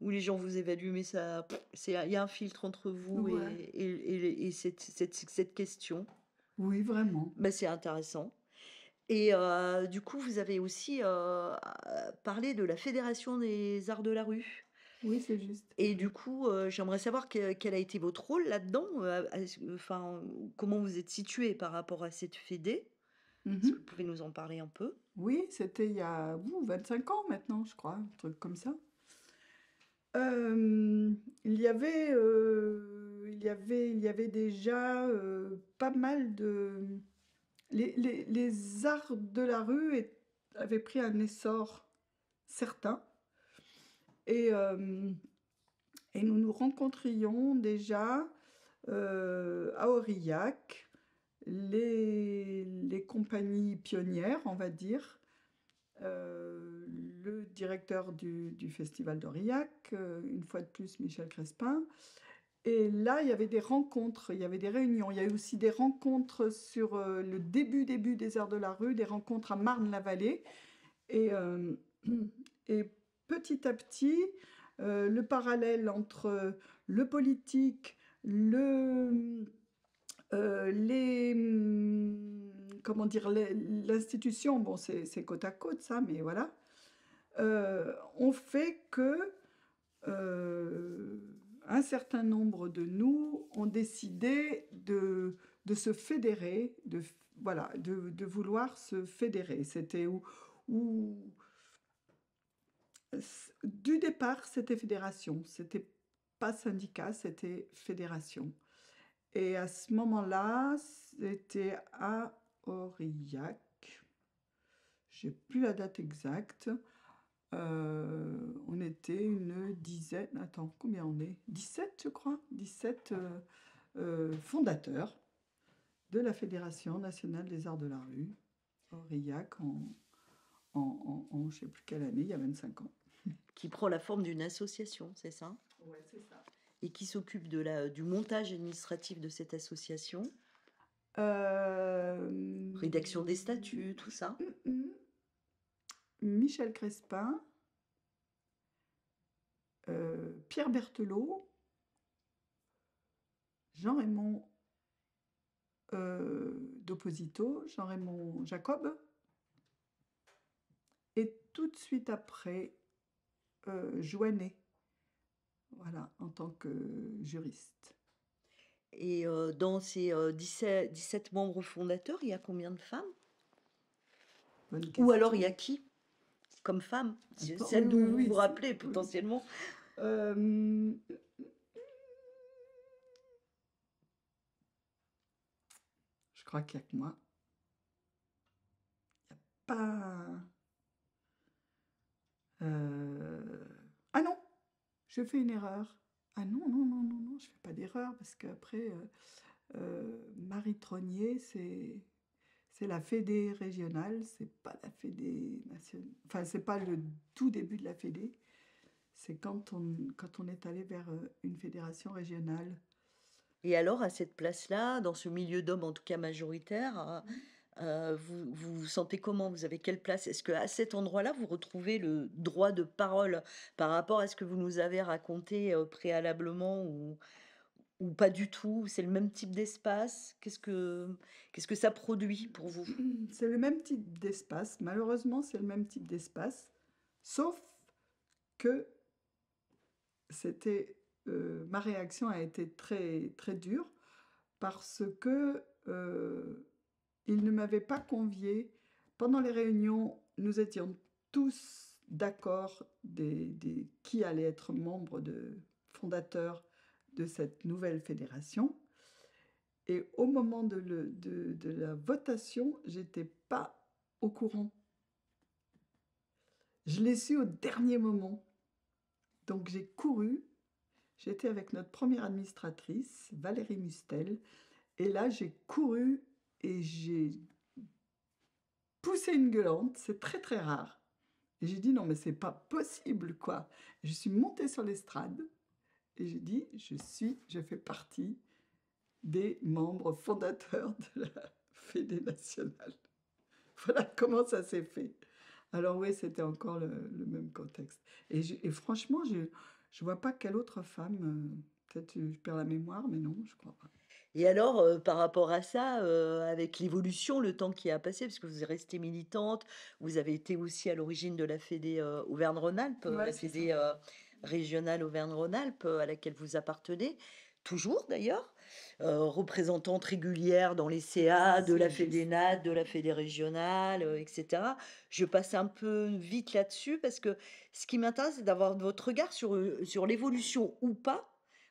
Ou les gens vous évaluent, mais ça, c'est il y a un filtre entre vous et, et, cette, question. Oui, vraiment. mais bah, c'est intéressant. Et du coup, vous avez aussi parlé de la Fédération des arts de la rue. Oui, c'est juste. Et du coup, j'aimerais savoir quel a été votre rôle là-dedans. Enfin, comment vous êtes situé par rapport à cette fédé mmh ce vous pouvez nous en parler un peu Oui, c'était il y a 25 ans maintenant, je crois, un truc comme ça. il y avait, il y avait, il y avait déjà pas mal de les, arts de la rue avaient pris un essor certain. Et, euh, nous nous rencontrions déjà euh, à Aurillac, les, compagnies pionnières, on va dire, euh, le directeur du, du Festival d'Aurillac, une fois de plus Michel Crespin, et là, il y avait des rencontres, il y avait des réunions. Il y a eu aussi des rencontres sur euh, le début, début des heures de la rue, des rencontres à Marne-la-Vallée. Et, euh, et, petit à petit, euh, le parallèle entre le politique, le, les, mm, comment dire, l'institution, bon, c'est côte à côte, ça, mais voilà, ont fait que un certain nombre de nous ont décidé de, se fédérer, de, voilà, de, vouloir se fédérer. C'était où, du départ, c'était fédération. C'était pas syndicat, c'était fédération. Et à ce moment-là, c'était à Aurillac. J'ai plus la date exacte. Euh, on était une dizaine, attends, combien on est 17, je crois, 17 euh, euh, fondateurs de la Fédération nationale des arts de la rue, Aurillac, en, en, je ne sais plus quelle année, il y a 25 ans. Qui prend la forme d'une association, c'est ça Oui, c'est ça. Et qui s'occupe de la, du montage administratif de cette association Rédaction des statuts, tout ça mm, mm. Michel Crespin, euh, Pierre Berthelot, Jean-Raymond euh, d'Opposito, Jean-Raymond Jacob. Et tout de suite après, euh, Joannet, voilà, en tant que juriste. Et euh, dans ces 17, membres fondateurs, il y a combien de femmes Ou alors il y a qui femme, ah, bah celle dont vous vous rappelez potentiellement euh, Je crois qu'il y a que moi. Il a pas... Euh, ah non, je fais une erreur. Ah non, non, non, non, non, je fais pas d'erreur parce qu'après, euh, euh Marie Tronier, c'est c'est la Fédé régionale, c'est pas la Fédé nationale, enfin c'est pas le tout début de la Fédé, c'est quand on, quand on est allé vers euh, une fédération régionale. Et alors à cette place-là, dans ce milieu d'hommes en tout cas majoritaire, hein, mm. euh, vous, vous, sentez comment Vous avez quelle place Est-ce qu'à cet endroit-là, vous retrouvez le droit de parole par rapport à ce que vous nous avez raconté euh, préalablement ou ou pas du tout C'est le même type d'espace Qu'est-ce que qu'est-ce que ça produit pour vous C'est le même type d'espace. Malheureusement, c'est le même type d'espace, sauf que c'était euh, ma réaction a été très très dure parce que euh, il ne m'avait pas convié. Pendant les réunions, nous étions tous d'accord des, qui allait être membre de fondateur de cette nouvelle fédération. Et au moment de, la votation, j'étais pas au courant. Je l'ai su au dernier moment. Donc j'ai couru. J'étais avec notre première administratrice, Valérie Mustel. Et là, j'ai couru et j'ai poussé une gueulante. C'est très, très rare. j'ai dit, non, mais c'est pas possible, quoi. Je suis montée sur l'estrade et j'ai dit, je suis, je fais partie des membres fondateurs de la Fédé nationale. Voilà comment ça s'est fait. Alors oui, c'était encore le, même contexte. Et, franchement, je ne vois pas quelle autre femme, euh, peut-être je perds la mémoire, mais non, je crois pas. Et alors, euh, par rapport à ça, euh, avec l'évolution, le temps qui a passé, parce que vous êtes restée militante, vous avez été aussi à l'origine de la Fédé Auvergne-Rhône-Alpes, la régionale Auvergne-Rhône-Alpes euh, à laquelle vous appartenez, toujours d'ailleurs, euh, représentante régulière dans les CA, ah, de la Fédénat, de la Fédé régionale, euh, etc. Je passe un peu vite là-dessus parce que ce qui m'intéresse, c'est d'avoir votre regard sur, sur l'évolution ou pas,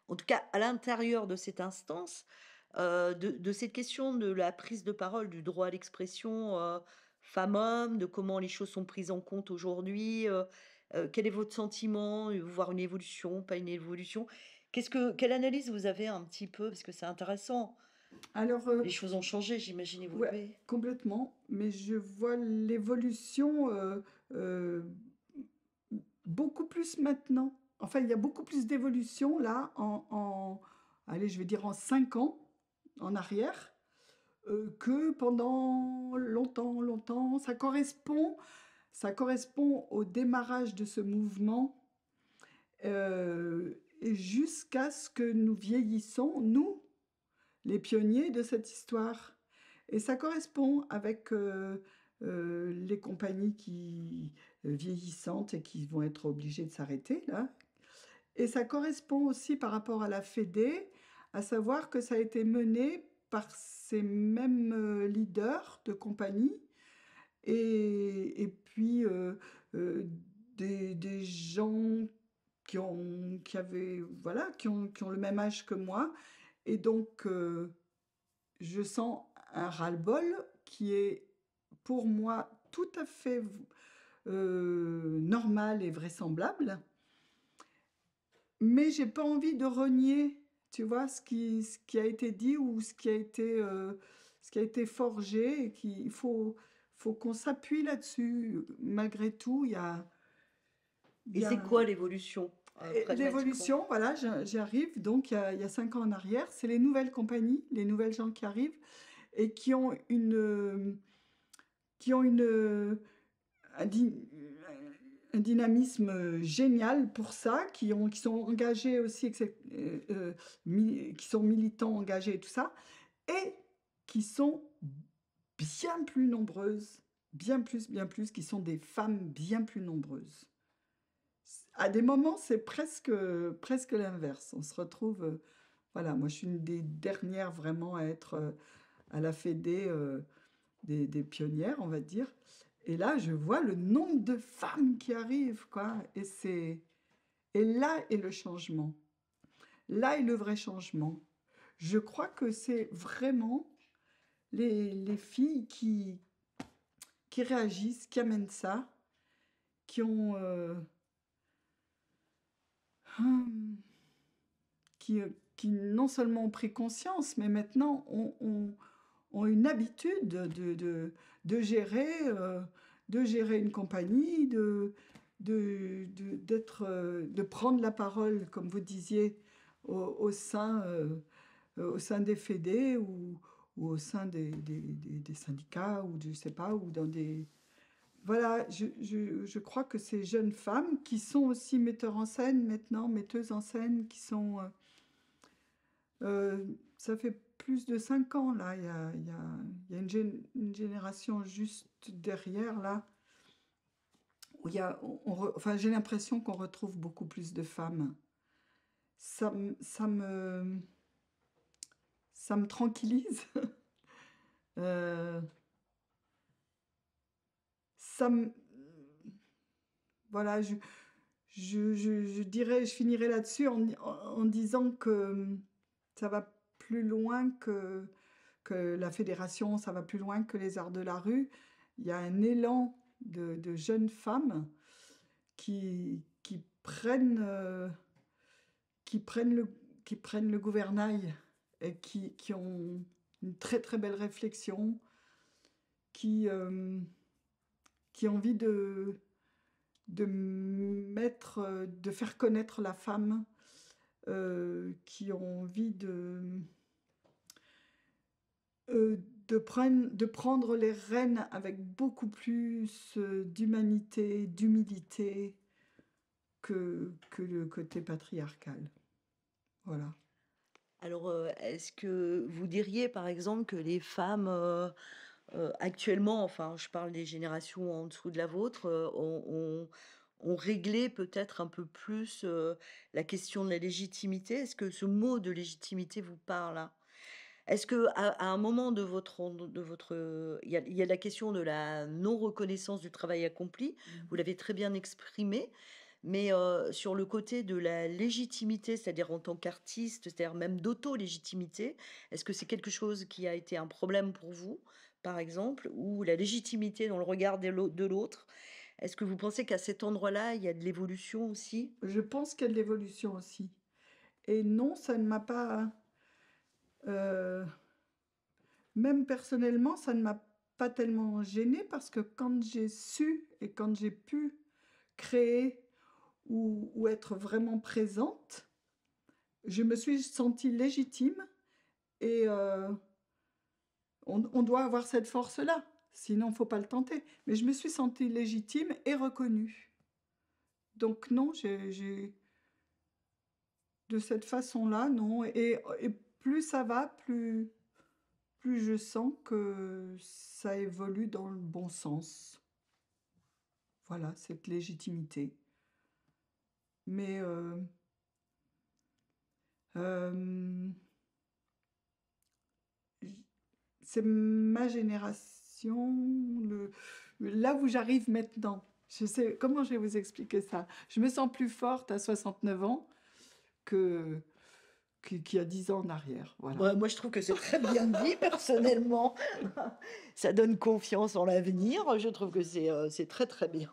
en tout cas à l'intérieur de cette instance, de, de, cette question de la prise de parole, du droit à l'expression femmes-hommes, de comment les choses sont prises en compte aujourd'hui quel est votre sentiment, voir une évolution, pas une évolution. quest que, quelle analyse vous avez un petit peu, parce que c'est intéressant. Alors, les choses ont changé, j'imagine, vous complètement, mais je vois l'évolution beaucoup plus maintenant. Enfin, il y a beaucoup plus d'évolution là en, en, allez, je vais dire en cinq ans en arrière que pendant longtemps, longtemps. Ça correspond ça correspond au démarrage de ce mouvement euh, jusqu'à ce que nous vieillissons, nous, les pionniers de cette histoire. Et ça correspond avec euh, euh, les compagnies qui euh, vieillissantes et qui vont être obligées de s'arrêter, là. Et ça correspond aussi par rapport à la Fédé, à savoir que ça a été mené par ces mêmes leaders de compagnies et, puis euh, euh, des, gens qui ont, qui, avaient, voilà, qui, ont, le même âge que moi. Et donc, euh, je sens un ras-le-bol qui est pour moi tout à fait normal et vraisemblable. Mais j'ai pas envie de renier, tu vois, ce qui, a été dit ou ce qui a été, ce qui a été forgé et qu'il faut, faut qu'on s'appuie là-dessus. Malgré tout, il y a. Et c'est quoi l'évolution euh, L'évolution, voilà, j'arrive. Donc, il y, a, cinq ans en arrière, c'est les nouvelles compagnies, les nouvelles gens qui arrivent et qui ont une, qui ont une, un, dynamisme génial pour ça, qui, ont, qui sont engagés aussi, euh, euh, qui sont militants engagés et tout ça, et qui sont bien plus nombreuses, bien plus, bien plus, qui sont des femmes bien plus nombreuses. À des moments, c'est presque, presque l'inverse. On se retrouve, euh, voilà, moi je suis une des dernières vraiment à être euh, à la Fédé euh, des, des, pionnières, on va dire. Et là, je vois le nombre de femmes qui arrivent, quoi. Et c'est, et là est le changement. Là est le vrai changement. Je crois que c'est vraiment les, filles qui, qui réagissent, qui amènent ça, qui ont... Euh, hum, euh, qui, non seulement ont pris conscience, mais maintenant ont, ont, une habitude de, de, gérer, euh, de gérer une compagnie, de, de, prendre la parole, comme vous disiez, au, sein, au sein des fédés ou, ou au sein des, des, syndicats ou je sais pas, ou dans des... Voilà, je, je, crois que ces jeunes femmes qui sont aussi metteurs en scène maintenant, metteuses en scène, qui sont... Euh, euh, ça fait plus de cinq ans, là, il y a, il y a, une, génération juste derrière, là, où il y a, enfin, j'ai l'impression qu'on retrouve beaucoup plus de femmes. Ça, ça me ça me tranquillise. Euh, ça Voilà, je, je, je, dirais, je finirai là-dessus en, disant que hum, ça va plus loin que, que la fédération, ça va plus loin que les arts de la rue. Il y a un élan de, jeunes femmes qui, qui prennent, euh, qui prennent, le, qui prennent le gouvernail qui, ont une très très belle réflexion, qui, euh, qui ont envie de, de, mettre, de faire connaître la femme, euh, qui ont envie de, euh, de, de prendre les rênes avec beaucoup plus d'humanité, d'humilité que, que le côté patriarcal. Voilà. Alors, euh, est-ce que vous diriez, par exemple, que les femmes, euh, euh, actuellement, enfin, je parle des générations en dessous de la vôtre, ont, réglé peut-être un peu plus la question de la légitimité? Est-ce que ce mot de légitimité vous parle? Hein? Est-ce que à, un moment de votre de votre il y a, la question de la non reconnaissance du travail accompli, mmh vous l'avez très bien exprimé mais euh, sur le côté de la légitimité, c'est-à-dire en tant qu'artiste, c'est-à-dire même d'auto-légitimité, est-ce que c'est quelque chose qui a été un problème pour vous, par exemple, ou la légitimité dans le regard de l'autre Est-ce que vous pensez qu'à cet endroit-là, il y a de l'évolution aussi Je pense qu'il y a de l'évolution aussi. Et non, ça ne m'a pas... Euh, même personnellement, ça ne m'a pas tellement gênée parce que quand j'ai su et quand j'ai pu créer ou, ou être vraiment présente, je me suis sentie légitime et euh, on, doit avoir cette force-là, sinon faut pas le tenter. Mais je me suis sentie légitime et reconnue. Donc non, j'ai... De cette façon-là, non. Et, et, plus ça va, plus, plus je sens que ça évolue dans le bon sens. Voilà, cette légitimité mais euh, euh, c'est ma génération, le, là où j'arrive maintenant. Je sais comment je vais vous expliquer ça. Je me sens plus forte à 69 ans que qui, a 10 ans en arrière. moi, je trouve que c'est très bien dit, personnellement. Ça donne confiance en l'avenir. Je trouve que c'est euh, très, très bien.